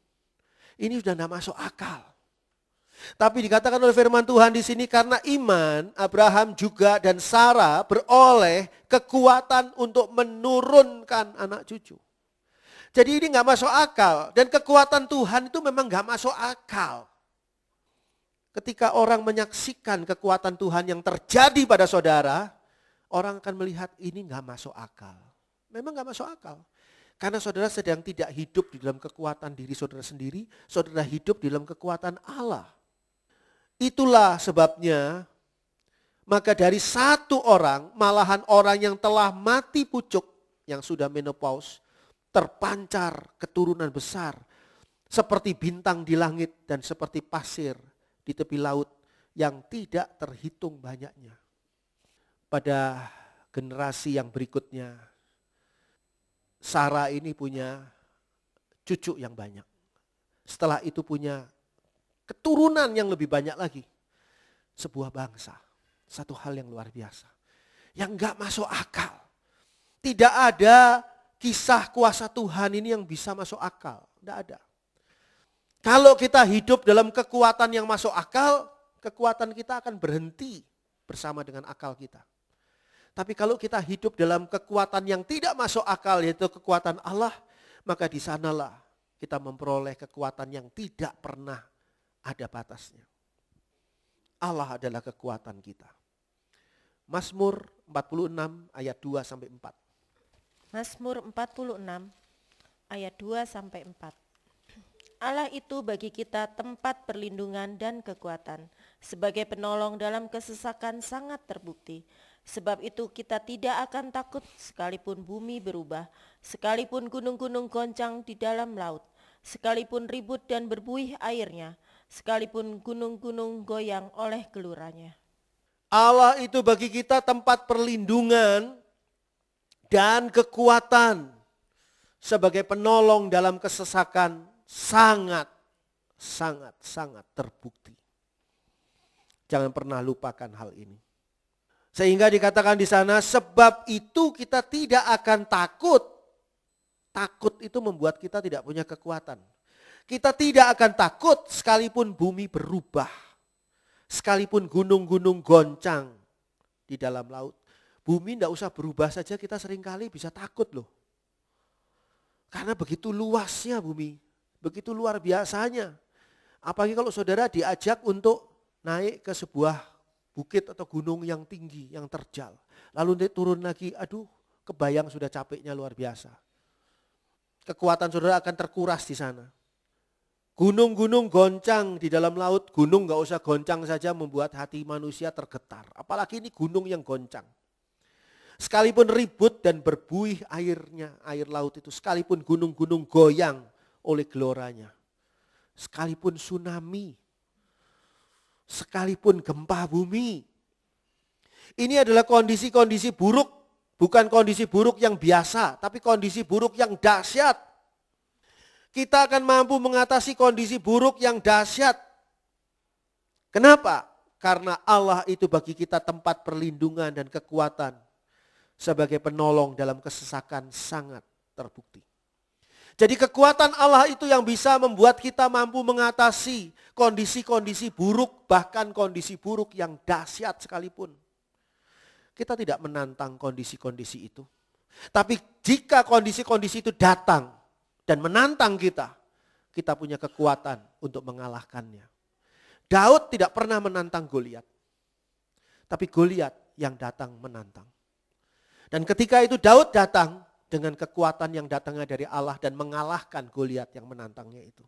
Ini sudah tidak masuk akal. Tapi dikatakan oleh firman Tuhan di sini karena iman Abraham juga dan Sarah beroleh kekuatan untuk menurunkan anak cucu. Jadi ini nggak masuk akal dan kekuatan Tuhan itu memang nggak masuk akal. Ketika orang menyaksikan kekuatan Tuhan yang terjadi pada saudara, orang akan melihat ini nggak masuk akal. Memang nggak masuk akal. Karena saudara sedang tidak hidup di dalam kekuatan diri saudara sendiri, saudara hidup di dalam kekuatan Allah. Itulah sebabnya, maka dari satu orang, malahan orang yang telah mati pucuk, yang sudah menopause, terpancar keturunan besar, seperti bintang di langit dan seperti pasir di tepi laut yang tidak terhitung banyaknya. Pada generasi yang berikutnya, Sarah ini punya cucu yang banyak. Setelah itu punya keturunan yang lebih banyak lagi. Sebuah bangsa. Satu hal yang luar biasa. Yang gak masuk akal. Tidak ada kisah kuasa Tuhan ini yang bisa masuk akal. Tidak ada. Kalau kita hidup dalam kekuatan yang masuk akal, kekuatan kita akan berhenti bersama dengan akal kita. Tapi kalau kita hidup dalam kekuatan yang tidak masuk akal, yaitu kekuatan Allah, maka di sanalah kita memperoleh kekuatan yang tidak pernah ada batasnya. Allah adalah kekuatan kita. Mazmur 46 ayat 2 sampai 4. Mazmur 46 ayat 2 sampai 4. Allah itu bagi kita tempat perlindungan dan kekuatan, sebagai penolong dalam kesesakan sangat terbukti. Sebab itu kita tidak akan takut sekalipun bumi berubah, sekalipun gunung-gunung goncang di dalam laut, sekalipun ribut dan berbuih airnya, sekalipun gunung-gunung goyang oleh geluranya. Allah itu bagi kita tempat perlindungan dan kekuatan sebagai penolong dalam kesesakan sangat, sangat, sangat terbukti. Jangan pernah lupakan hal ini. Sehingga dikatakan di sana, sebab itu kita tidak akan takut. Takut itu membuat kita tidak punya kekuatan. Kita tidak akan takut sekalipun bumi berubah. Sekalipun gunung-gunung goncang di dalam laut. Bumi tidak usah berubah saja kita seringkali bisa takut loh. Karena begitu luasnya bumi. Begitu luar biasanya. Apalagi kalau saudara diajak untuk naik ke sebuah bukit atau gunung yang tinggi, yang terjal. Lalu turun lagi, aduh kebayang sudah capeknya luar biasa. Kekuatan saudara akan terkuras di sana. Gunung-gunung goncang di dalam laut, gunung nggak usah goncang saja membuat hati manusia tergetar. Apalagi ini gunung yang goncang. Sekalipun ribut dan berbuih airnya, air laut itu, sekalipun gunung-gunung goyang, oleh geloranya. Sekalipun tsunami, sekalipun gempa bumi. Ini adalah kondisi-kondisi buruk, bukan kondisi buruk yang biasa, tapi kondisi buruk yang dahsyat. Kita akan mampu mengatasi kondisi buruk yang dahsyat. Kenapa? Karena Allah itu bagi kita tempat perlindungan dan kekuatan sebagai penolong dalam kesesakan sangat terbukti. Jadi kekuatan Allah itu yang bisa membuat kita mampu mengatasi kondisi-kondisi buruk, bahkan kondisi buruk yang dahsyat sekalipun. Kita tidak menantang kondisi-kondisi itu. Tapi jika kondisi-kondisi itu datang dan menantang kita, kita punya kekuatan untuk mengalahkannya. Daud tidak pernah menantang Goliat. Tapi Goliat yang datang menantang. Dan ketika itu Daud datang, dengan kekuatan yang datangnya dari Allah dan mengalahkan Goliat yang menantangnya itu.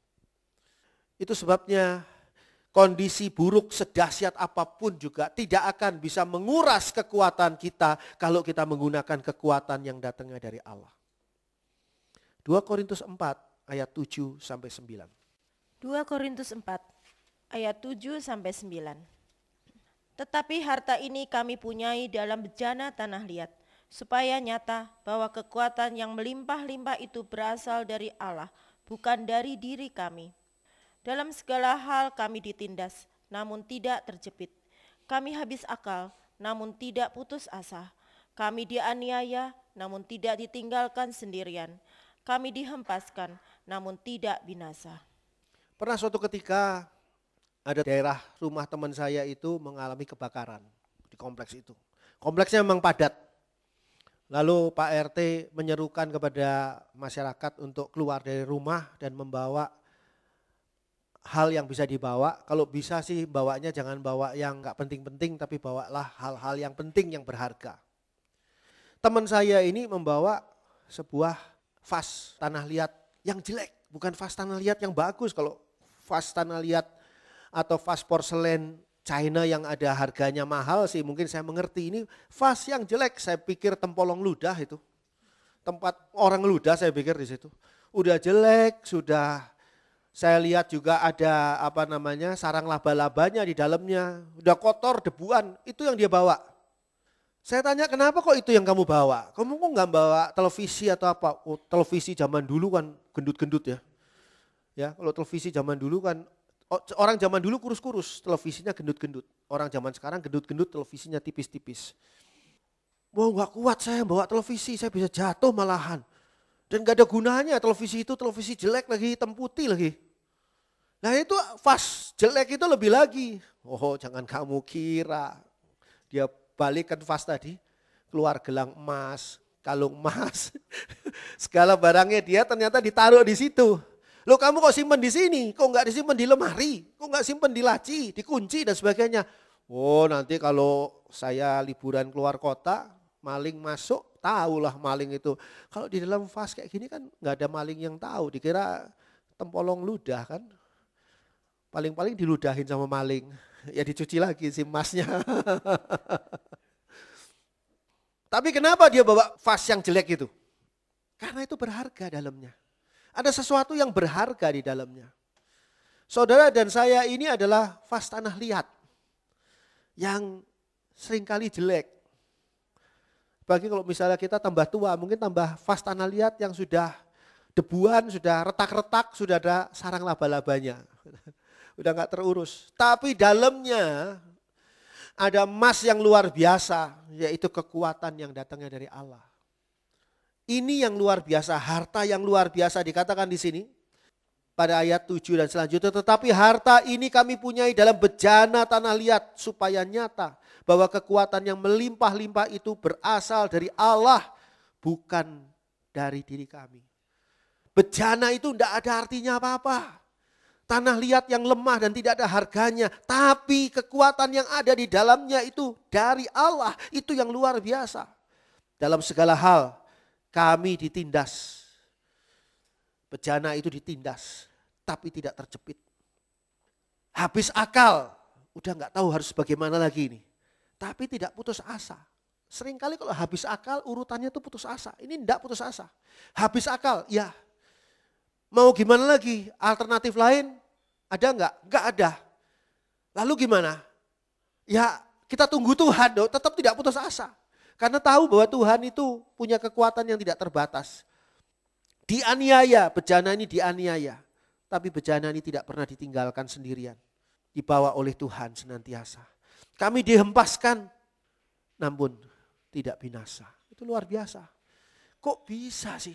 Itu sebabnya kondisi buruk sedahsyat apapun juga tidak akan bisa menguras kekuatan kita kalau kita menggunakan kekuatan yang datangnya dari Allah. 2 Korintus 4 ayat 7 sampai 9. 2 Korintus 4 ayat 7 sampai 9. Tetapi harta ini kami punyai dalam bejana tanah liat supaya nyata bahwa kekuatan yang melimpah-limpah itu berasal dari Allah, bukan dari diri kami. Dalam segala hal kami ditindas, namun tidak terjepit. Kami habis akal, namun tidak putus asa. Kami dianiaya, namun tidak ditinggalkan sendirian. Kami dihempaskan, namun tidak binasa. Pernah suatu ketika ada daerah rumah teman saya itu mengalami kebakaran di kompleks itu. Kompleksnya memang padat, Lalu Pak RT menyerukan kepada masyarakat untuk keluar dari rumah dan membawa hal yang bisa dibawa. Kalau bisa sih bawanya jangan bawa yang nggak penting-penting tapi bawalah hal-hal yang penting yang berharga. Teman saya ini membawa sebuah vas tanah liat yang jelek, bukan vas tanah liat yang bagus. Kalau vas tanah liat atau vas porselen China yang ada harganya mahal sih mungkin saya mengerti ini vas yang jelek saya pikir tempolong ludah itu tempat orang ludah saya pikir di situ udah jelek sudah saya lihat juga ada apa namanya sarang laba-labanya di dalamnya udah kotor debuan itu yang dia bawa saya tanya kenapa kok itu yang kamu bawa kamu kok nggak bawa televisi atau apa oh, televisi zaman dulu kan gendut-gendut ya ya kalau televisi zaman dulu kan Orang zaman dulu kurus-kurus, televisinya gendut-gendut. Orang zaman sekarang gendut-gendut, televisinya tipis-tipis. Wah wow, gak kuat saya bawa televisi, saya bisa jatuh malahan. Dan gak ada gunanya televisi itu, televisi jelek lagi, hitam putih lagi. Nah itu fast, jelek itu lebih lagi. Oh jangan kamu kira. Dia balikkan fast tadi, keluar gelang emas, kalung emas. Segala barangnya dia ternyata ditaruh di situ. Loh kamu kok simpen di sini? Kok nggak disimpan di lemari? Kok nggak simpen di laci, dikunci dan sebagainya? Oh nanti kalau saya liburan keluar kota, maling masuk, tahulah maling itu. Kalau di dalam vas kayak gini kan nggak ada maling yang tahu, dikira tempolong ludah kan. Paling-paling diludahin sama maling. Ya dicuci lagi si masnya. Tapi kenapa dia bawa vas yang jelek itu? Karena itu berharga dalamnya. Ada sesuatu yang berharga di dalamnya. Saudara dan saya ini adalah vas tanah liat yang seringkali jelek. Bagi kalau misalnya kita tambah tua, mungkin tambah vas tanah liat yang sudah debuan, sudah retak-retak, sudah ada sarang laba-labanya. Udah nggak terurus. Tapi dalamnya ada emas yang luar biasa, yaitu kekuatan yang datangnya dari Allah. Ini yang luar biasa, harta yang luar biasa dikatakan di sini pada ayat 7 dan selanjutnya. Tetapi harta ini kami punyai dalam bejana tanah liat supaya nyata bahwa kekuatan yang melimpah-limpah itu berasal dari Allah bukan dari diri kami. Bejana itu tidak ada artinya apa-apa. Tanah liat yang lemah dan tidak ada harganya. Tapi kekuatan yang ada di dalamnya itu dari Allah. Itu yang luar biasa. Dalam segala hal kami ditindas. Bejana itu ditindas, tapi tidak terjepit. Habis akal, udah nggak tahu harus bagaimana lagi ini. Tapi tidak putus asa. Seringkali kalau habis akal urutannya tuh putus asa. Ini tidak putus asa. Habis akal, ya. Mau gimana lagi? Alternatif lain ada enggak? Enggak ada. Lalu gimana? Ya kita tunggu Tuhan, tetap tidak putus asa. Karena tahu bahwa Tuhan itu punya kekuatan yang tidak terbatas. Dianiaya, bejana ini dianiaya. Tapi bejana ini tidak pernah ditinggalkan sendirian. Dibawa oleh Tuhan senantiasa. Kami dihempaskan, namun tidak binasa. Itu luar biasa. Kok bisa sih?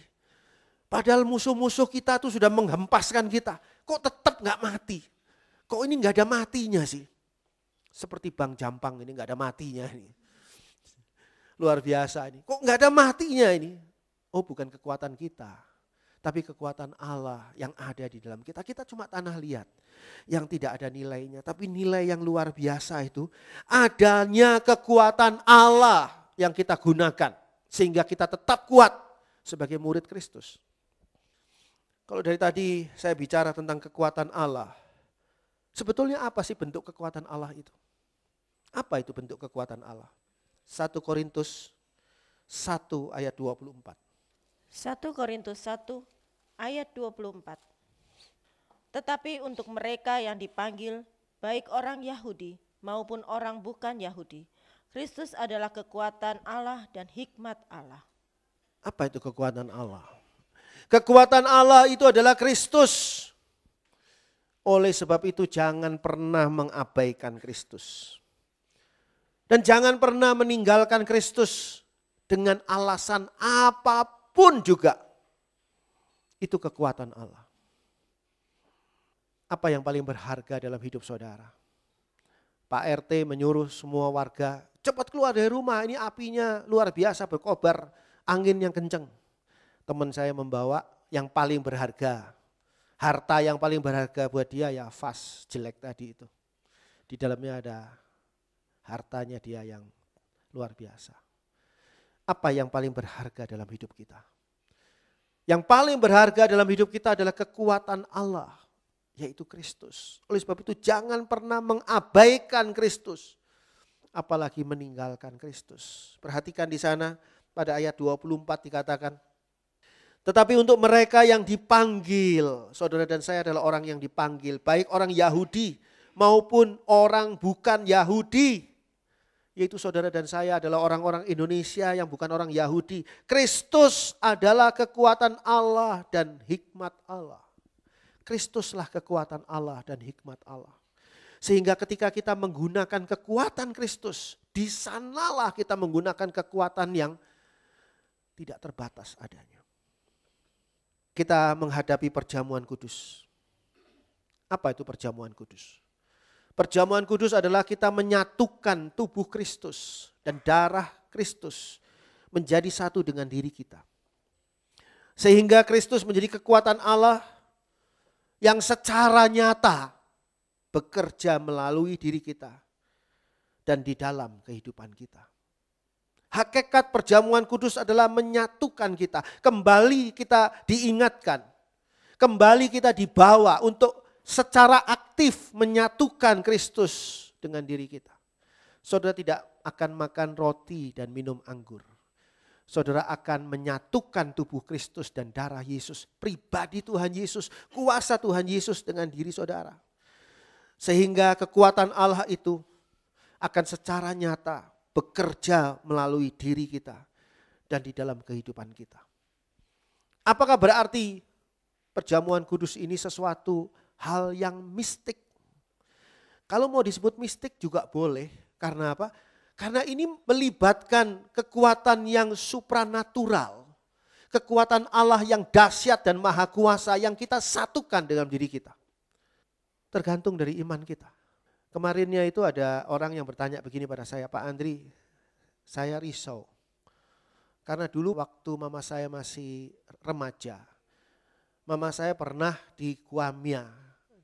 Padahal musuh-musuh kita tuh sudah menghempaskan kita. Kok tetap nggak mati? Kok ini nggak ada matinya sih? Seperti Bang Jampang ini nggak ada matinya. Ini. Luar biasa ini. Kok nggak ada matinya ini? Oh bukan kekuatan kita. Tapi kekuatan Allah yang ada di dalam kita. Kita cuma tanah liat yang tidak ada nilainya. Tapi nilai yang luar biasa itu adanya kekuatan Allah yang kita gunakan. Sehingga kita tetap kuat sebagai murid Kristus. Kalau dari tadi saya bicara tentang kekuatan Allah. Sebetulnya apa sih bentuk kekuatan Allah itu? Apa itu bentuk kekuatan Allah? 1 Korintus 1 ayat 24. 1 Korintus 1 ayat 24. Tetapi untuk mereka yang dipanggil baik orang Yahudi maupun orang bukan Yahudi, Kristus adalah kekuatan Allah dan hikmat Allah. Apa itu kekuatan Allah? Kekuatan Allah itu adalah Kristus. Oleh sebab itu jangan pernah mengabaikan Kristus. Dan jangan pernah meninggalkan Kristus dengan alasan apapun juga. Itu kekuatan Allah. Apa yang paling berharga dalam hidup saudara? Pak RT menyuruh semua warga cepat keluar dari rumah. Ini apinya luar biasa berkobar, angin yang kenceng. Teman saya membawa yang paling berharga. Harta yang paling berharga buat dia ya vas jelek tadi itu. Di dalamnya ada hartanya dia yang luar biasa. Apa yang paling berharga dalam hidup kita? Yang paling berharga dalam hidup kita adalah kekuatan Allah, yaitu Kristus. Oleh sebab itu jangan pernah mengabaikan Kristus, apalagi meninggalkan Kristus. Perhatikan di sana pada ayat 24 dikatakan, tetapi untuk mereka yang dipanggil, saudara dan saya adalah orang yang dipanggil, baik orang Yahudi maupun orang bukan Yahudi yaitu saudara dan saya adalah orang-orang Indonesia yang bukan orang Yahudi. Kristus adalah kekuatan Allah dan hikmat Allah. Kristuslah kekuatan Allah dan hikmat Allah. Sehingga ketika kita menggunakan kekuatan Kristus, di sanalah kita menggunakan kekuatan yang tidak terbatas adanya. Kita menghadapi perjamuan kudus. Apa itu perjamuan kudus? Perjamuan kudus adalah kita menyatukan tubuh Kristus dan darah Kristus menjadi satu dengan diri kita. Sehingga Kristus menjadi kekuatan Allah yang secara nyata bekerja melalui diri kita dan di dalam kehidupan kita. Hakikat perjamuan kudus adalah menyatukan kita, kembali kita diingatkan, kembali kita dibawa untuk secara aktif menyatukan Kristus dengan diri kita. Saudara tidak akan makan roti dan minum anggur. Saudara akan menyatukan tubuh Kristus dan darah Yesus, pribadi Tuhan Yesus, kuasa Tuhan Yesus dengan diri saudara. Sehingga kekuatan Allah itu akan secara nyata bekerja melalui diri kita dan di dalam kehidupan kita. Apakah berarti perjamuan kudus ini sesuatu hal yang mistik. Kalau mau disebut mistik juga boleh. Karena apa? Karena ini melibatkan kekuatan yang supranatural. Kekuatan Allah yang dahsyat dan maha kuasa yang kita satukan dalam diri kita. Tergantung dari iman kita. Kemarinnya itu ada orang yang bertanya begini pada saya, Pak Andri, saya risau. Karena dulu waktu mama saya masih remaja, mama saya pernah di Kuamia,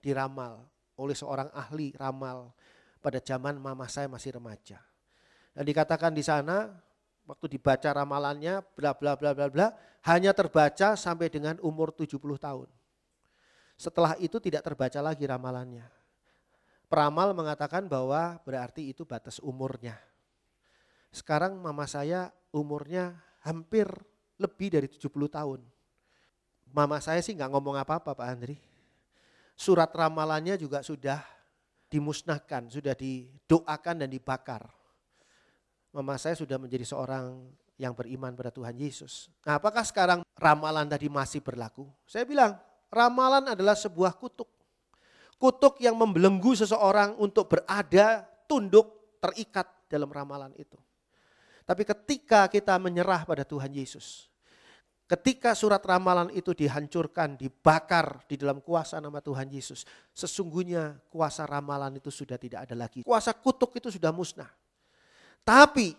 diramal oleh seorang ahli ramal pada zaman mama saya masih remaja. Dan dikatakan di sana waktu dibaca ramalannya bla bla bla bla bla hanya terbaca sampai dengan umur 70 tahun. Setelah itu tidak terbaca lagi ramalannya. Peramal mengatakan bahwa berarti itu batas umurnya. Sekarang mama saya umurnya hampir lebih dari 70 tahun. Mama saya sih nggak ngomong apa-apa Pak Andri surat ramalannya juga sudah dimusnahkan, sudah didoakan dan dibakar. Mama saya sudah menjadi seorang yang beriman pada Tuhan Yesus. Nah, apakah sekarang ramalan tadi masih berlaku? Saya bilang, ramalan adalah sebuah kutuk. Kutuk yang membelenggu seseorang untuk berada tunduk terikat dalam ramalan itu. Tapi ketika kita menyerah pada Tuhan Yesus, Ketika surat ramalan itu dihancurkan, dibakar di dalam kuasa nama Tuhan Yesus, sesungguhnya kuasa ramalan itu sudah tidak ada lagi. Kuasa kutuk itu sudah musnah. Tapi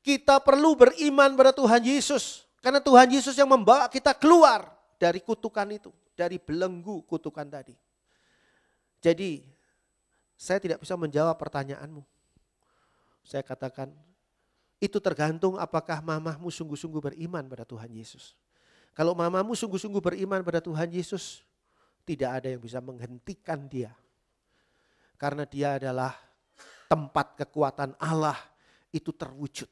kita perlu beriman pada Tuhan Yesus karena Tuhan Yesus yang membawa kita keluar dari kutukan itu, dari belenggu kutukan tadi. Jadi saya tidak bisa menjawab pertanyaanmu. Saya katakan itu tergantung apakah mamahmu sungguh-sungguh beriman pada Tuhan Yesus. Kalau mamamu sungguh-sungguh beriman pada Tuhan Yesus, tidak ada yang bisa menghentikan dia. Karena dia adalah tempat kekuatan Allah itu terwujud.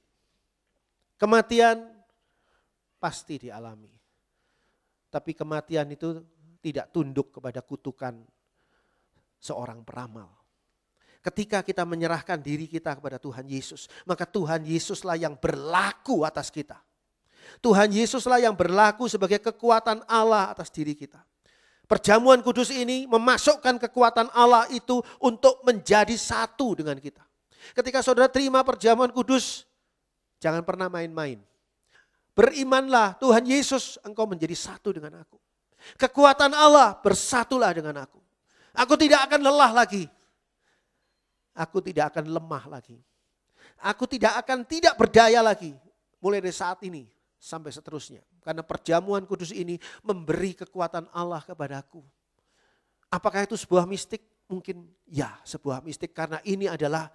Kematian pasti dialami. Tapi kematian itu tidak tunduk kepada kutukan seorang peramal. Ketika kita menyerahkan diri kita kepada Tuhan Yesus, maka Tuhan Yesuslah yang berlaku atas kita. Tuhan Yesuslah yang berlaku sebagai kekuatan Allah atas diri kita. Perjamuan kudus ini memasukkan kekuatan Allah itu untuk menjadi satu dengan kita. Ketika saudara terima perjamuan kudus, jangan pernah main-main. Berimanlah Tuhan Yesus, engkau menjadi satu dengan aku. Kekuatan Allah bersatulah dengan aku. Aku tidak akan lelah lagi. Aku tidak akan lemah lagi. Aku tidak akan tidak berdaya lagi. Mulai dari saat ini sampai seterusnya. Karena perjamuan kudus ini memberi kekuatan Allah kepadaku. Apakah itu sebuah mistik? Mungkin ya sebuah mistik karena ini adalah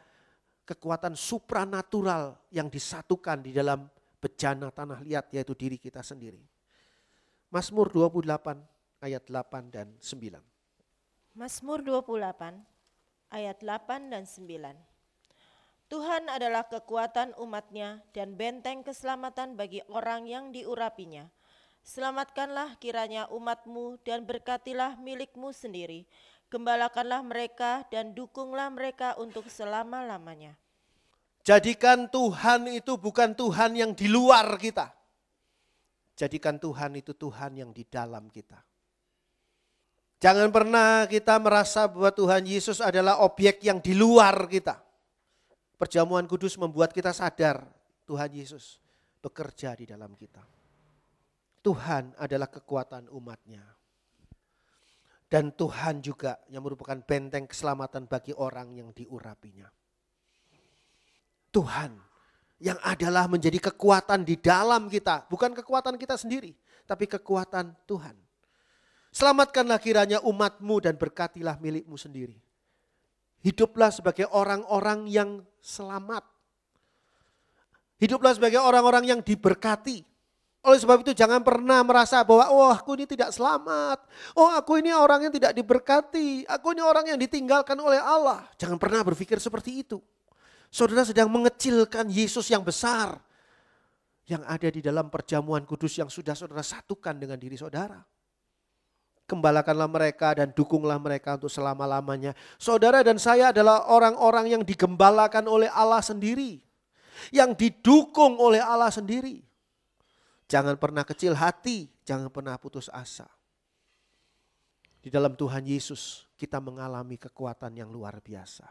kekuatan supranatural yang disatukan di dalam bejana tanah liat yaitu diri kita sendiri. Masmur 28 ayat 8 dan 9. Mazmur 28 ayat 8 dan 9. Tuhan adalah kekuatan umatnya dan benteng keselamatan bagi orang yang diurapinya. Selamatkanlah kiranya umatmu dan berkatilah milikmu sendiri. Gembalakanlah mereka dan dukunglah mereka untuk selama-lamanya. Jadikan Tuhan itu bukan Tuhan yang di luar kita. Jadikan Tuhan itu Tuhan yang di dalam kita. Jangan pernah kita merasa bahwa Tuhan Yesus adalah objek yang di luar kita. Perjamuan kudus membuat kita sadar Tuhan Yesus bekerja di dalam kita. Tuhan adalah kekuatan umatnya. Dan Tuhan juga yang merupakan benteng keselamatan bagi orang yang diurapinya. Tuhan yang adalah menjadi kekuatan di dalam kita. Bukan kekuatan kita sendiri, tapi kekuatan Tuhan Selamatkanlah kiranya umatmu dan berkatilah milikmu sendiri. Hiduplah sebagai orang-orang yang selamat. Hiduplah sebagai orang-orang yang diberkati. Oleh sebab itu jangan pernah merasa bahwa oh aku ini tidak selamat. Oh aku ini orang yang tidak diberkati. Aku ini orang yang ditinggalkan oleh Allah. Jangan pernah berpikir seperti itu. Saudara sedang mengecilkan Yesus yang besar. Yang ada di dalam perjamuan kudus yang sudah saudara satukan dengan diri saudara. Gembalakanlah mereka dan dukunglah mereka untuk selama-lamanya. Saudara dan saya adalah orang-orang yang digembalakan oleh Allah sendiri. Yang didukung oleh Allah sendiri. Jangan pernah kecil hati, jangan pernah putus asa. Di dalam Tuhan Yesus kita mengalami kekuatan yang luar biasa.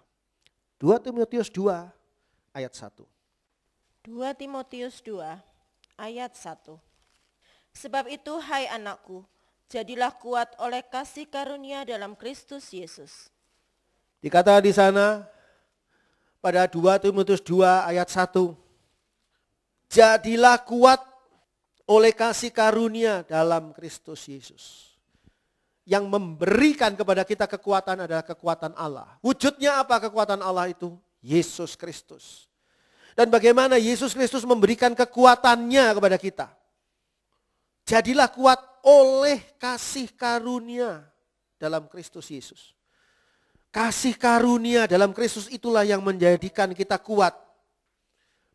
2 Timotius 2 ayat 1. 2 Timotius 2 ayat 1. Sebab itu hai anakku, Jadilah kuat oleh kasih karunia dalam Kristus Yesus. Dikata di sana pada 2 Timotius 2 ayat 1. Jadilah kuat oleh kasih karunia dalam Kristus Yesus. Yang memberikan kepada kita kekuatan adalah kekuatan Allah. Wujudnya apa kekuatan Allah itu? Yesus Kristus. Dan bagaimana Yesus Kristus memberikan kekuatannya kepada kita. Jadilah kuat oleh kasih karunia dalam Kristus Yesus. Kasih karunia dalam Kristus itulah yang menjadikan kita kuat.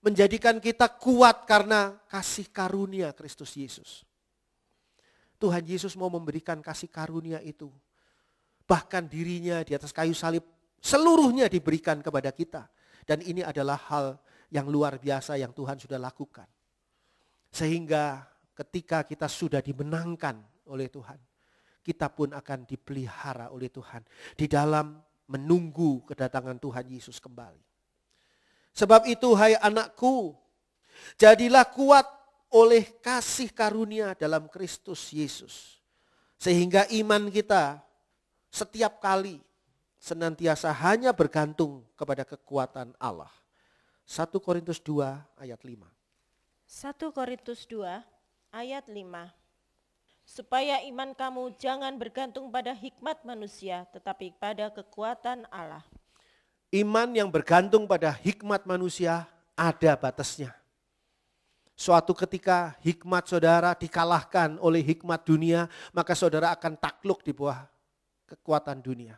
Menjadikan kita kuat karena kasih karunia Kristus Yesus. Tuhan Yesus mau memberikan kasih karunia itu. Bahkan dirinya di atas kayu salib seluruhnya diberikan kepada kita. Dan ini adalah hal yang luar biasa yang Tuhan sudah lakukan. Sehingga ketika kita sudah dimenangkan oleh Tuhan, kita pun akan dipelihara oleh Tuhan di dalam menunggu kedatangan Tuhan Yesus kembali. Sebab itu hai anakku, jadilah kuat oleh kasih karunia dalam Kristus Yesus. Sehingga iman kita setiap kali senantiasa hanya bergantung kepada kekuatan Allah. 1 Korintus 2 ayat 5. 1 Korintus 2 ayat 5. Supaya iman kamu jangan bergantung pada hikmat manusia, tetapi pada kekuatan Allah. Iman yang bergantung pada hikmat manusia ada batasnya. Suatu ketika hikmat saudara dikalahkan oleh hikmat dunia, maka saudara akan takluk di bawah kekuatan dunia.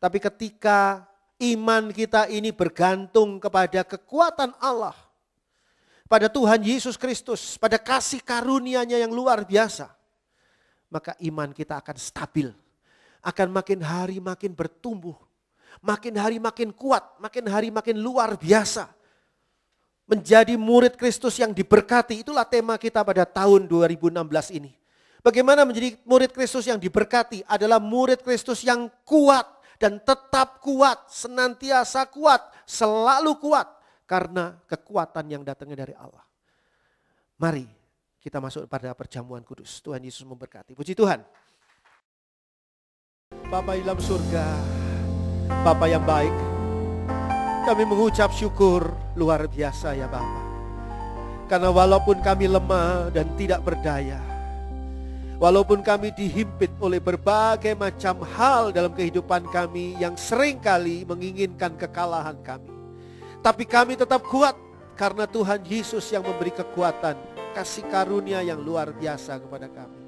Tapi ketika iman kita ini bergantung kepada kekuatan Allah, pada Tuhan Yesus Kristus, pada kasih karunia-Nya yang luar biasa, maka iman kita akan stabil, akan makin hari makin bertumbuh, makin hari makin kuat, makin hari makin luar biasa. Menjadi murid Kristus yang diberkati, itulah tema kita pada tahun 2016 ini. Bagaimana menjadi murid Kristus yang diberkati adalah murid Kristus yang kuat dan tetap kuat, senantiasa kuat, selalu kuat karena kekuatan yang datangnya dari Allah. Mari kita masuk pada perjamuan kudus. Tuhan Yesus memberkati. Puji Tuhan. Bapak dalam surga, Bapak yang baik, kami mengucap syukur luar biasa ya Bapak. Karena walaupun kami lemah dan tidak berdaya, walaupun kami dihimpit oleh berbagai macam hal dalam kehidupan kami yang seringkali menginginkan kekalahan kami. Tapi kami tetap kuat karena Tuhan Yesus yang memberi kekuatan, kasih karunia yang luar biasa kepada kami.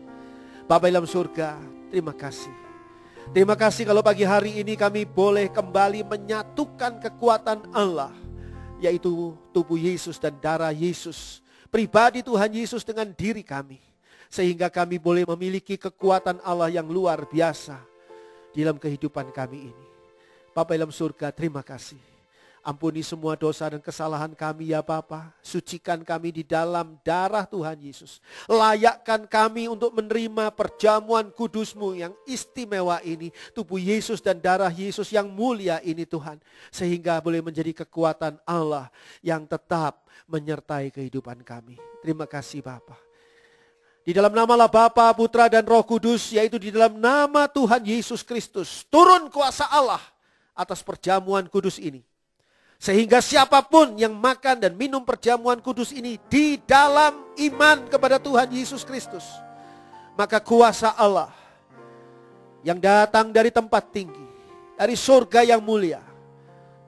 Bapak dalam surga, terima kasih. Terima kasih kalau pagi hari ini kami boleh kembali menyatukan kekuatan Allah, yaitu tubuh Yesus dan darah Yesus, pribadi Tuhan Yesus dengan diri kami, sehingga kami boleh memiliki kekuatan Allah yang luar biasa dalam kehidupan kami ini. Bapak dalam surga, terima kasih. Ampuni semua dosa dan kesalahan kami ya Bapa. Sucikan kami di dalam darah Tuhan Yesus. Layakkan kami untuk menerima perjamuan kudusmu yang istimewa ini. Tubuh Yesus dan darah Yesus yang mulia ini Tuhan. Sehingga boleh menjadi kekuatan Allah yang tetap menyertai kehidupan kami. Terima kasih Bapak. Di dalam nama Bapa, Putra, dan Roh Kudus, yaitu di dalam nama Tuhan Yesus Kristus, turun kuasa Allah atas perjamuan kudus ini sehingga siapapun yang makan dan minum perjamuan kudus ini di dalam iman kepada Tuhan Yesus Kristus, maka kuasa Allah yang datang dari tempat tinggi, dari surga yang mulia,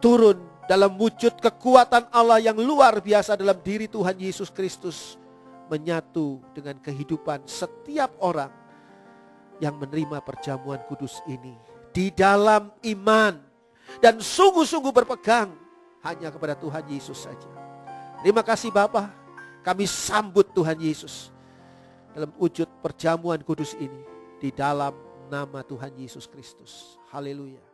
turun dalam wujud kekuatan Allah yang luar biasa dalam diri Tuhan Yesus Kristus menyatu dengan kehidupan setiap orang yang menerima perjamuan kudus ini di dalam iman dan sungguh-sungguh berpegang hanya kepada Tuhan Yesus saja. Terima kasih Bapa, kami sambut Tuhan Yesus dalam wujud perjamuan kudus ini di dalam nama Tuhan Yesus Kristus. Haleluya.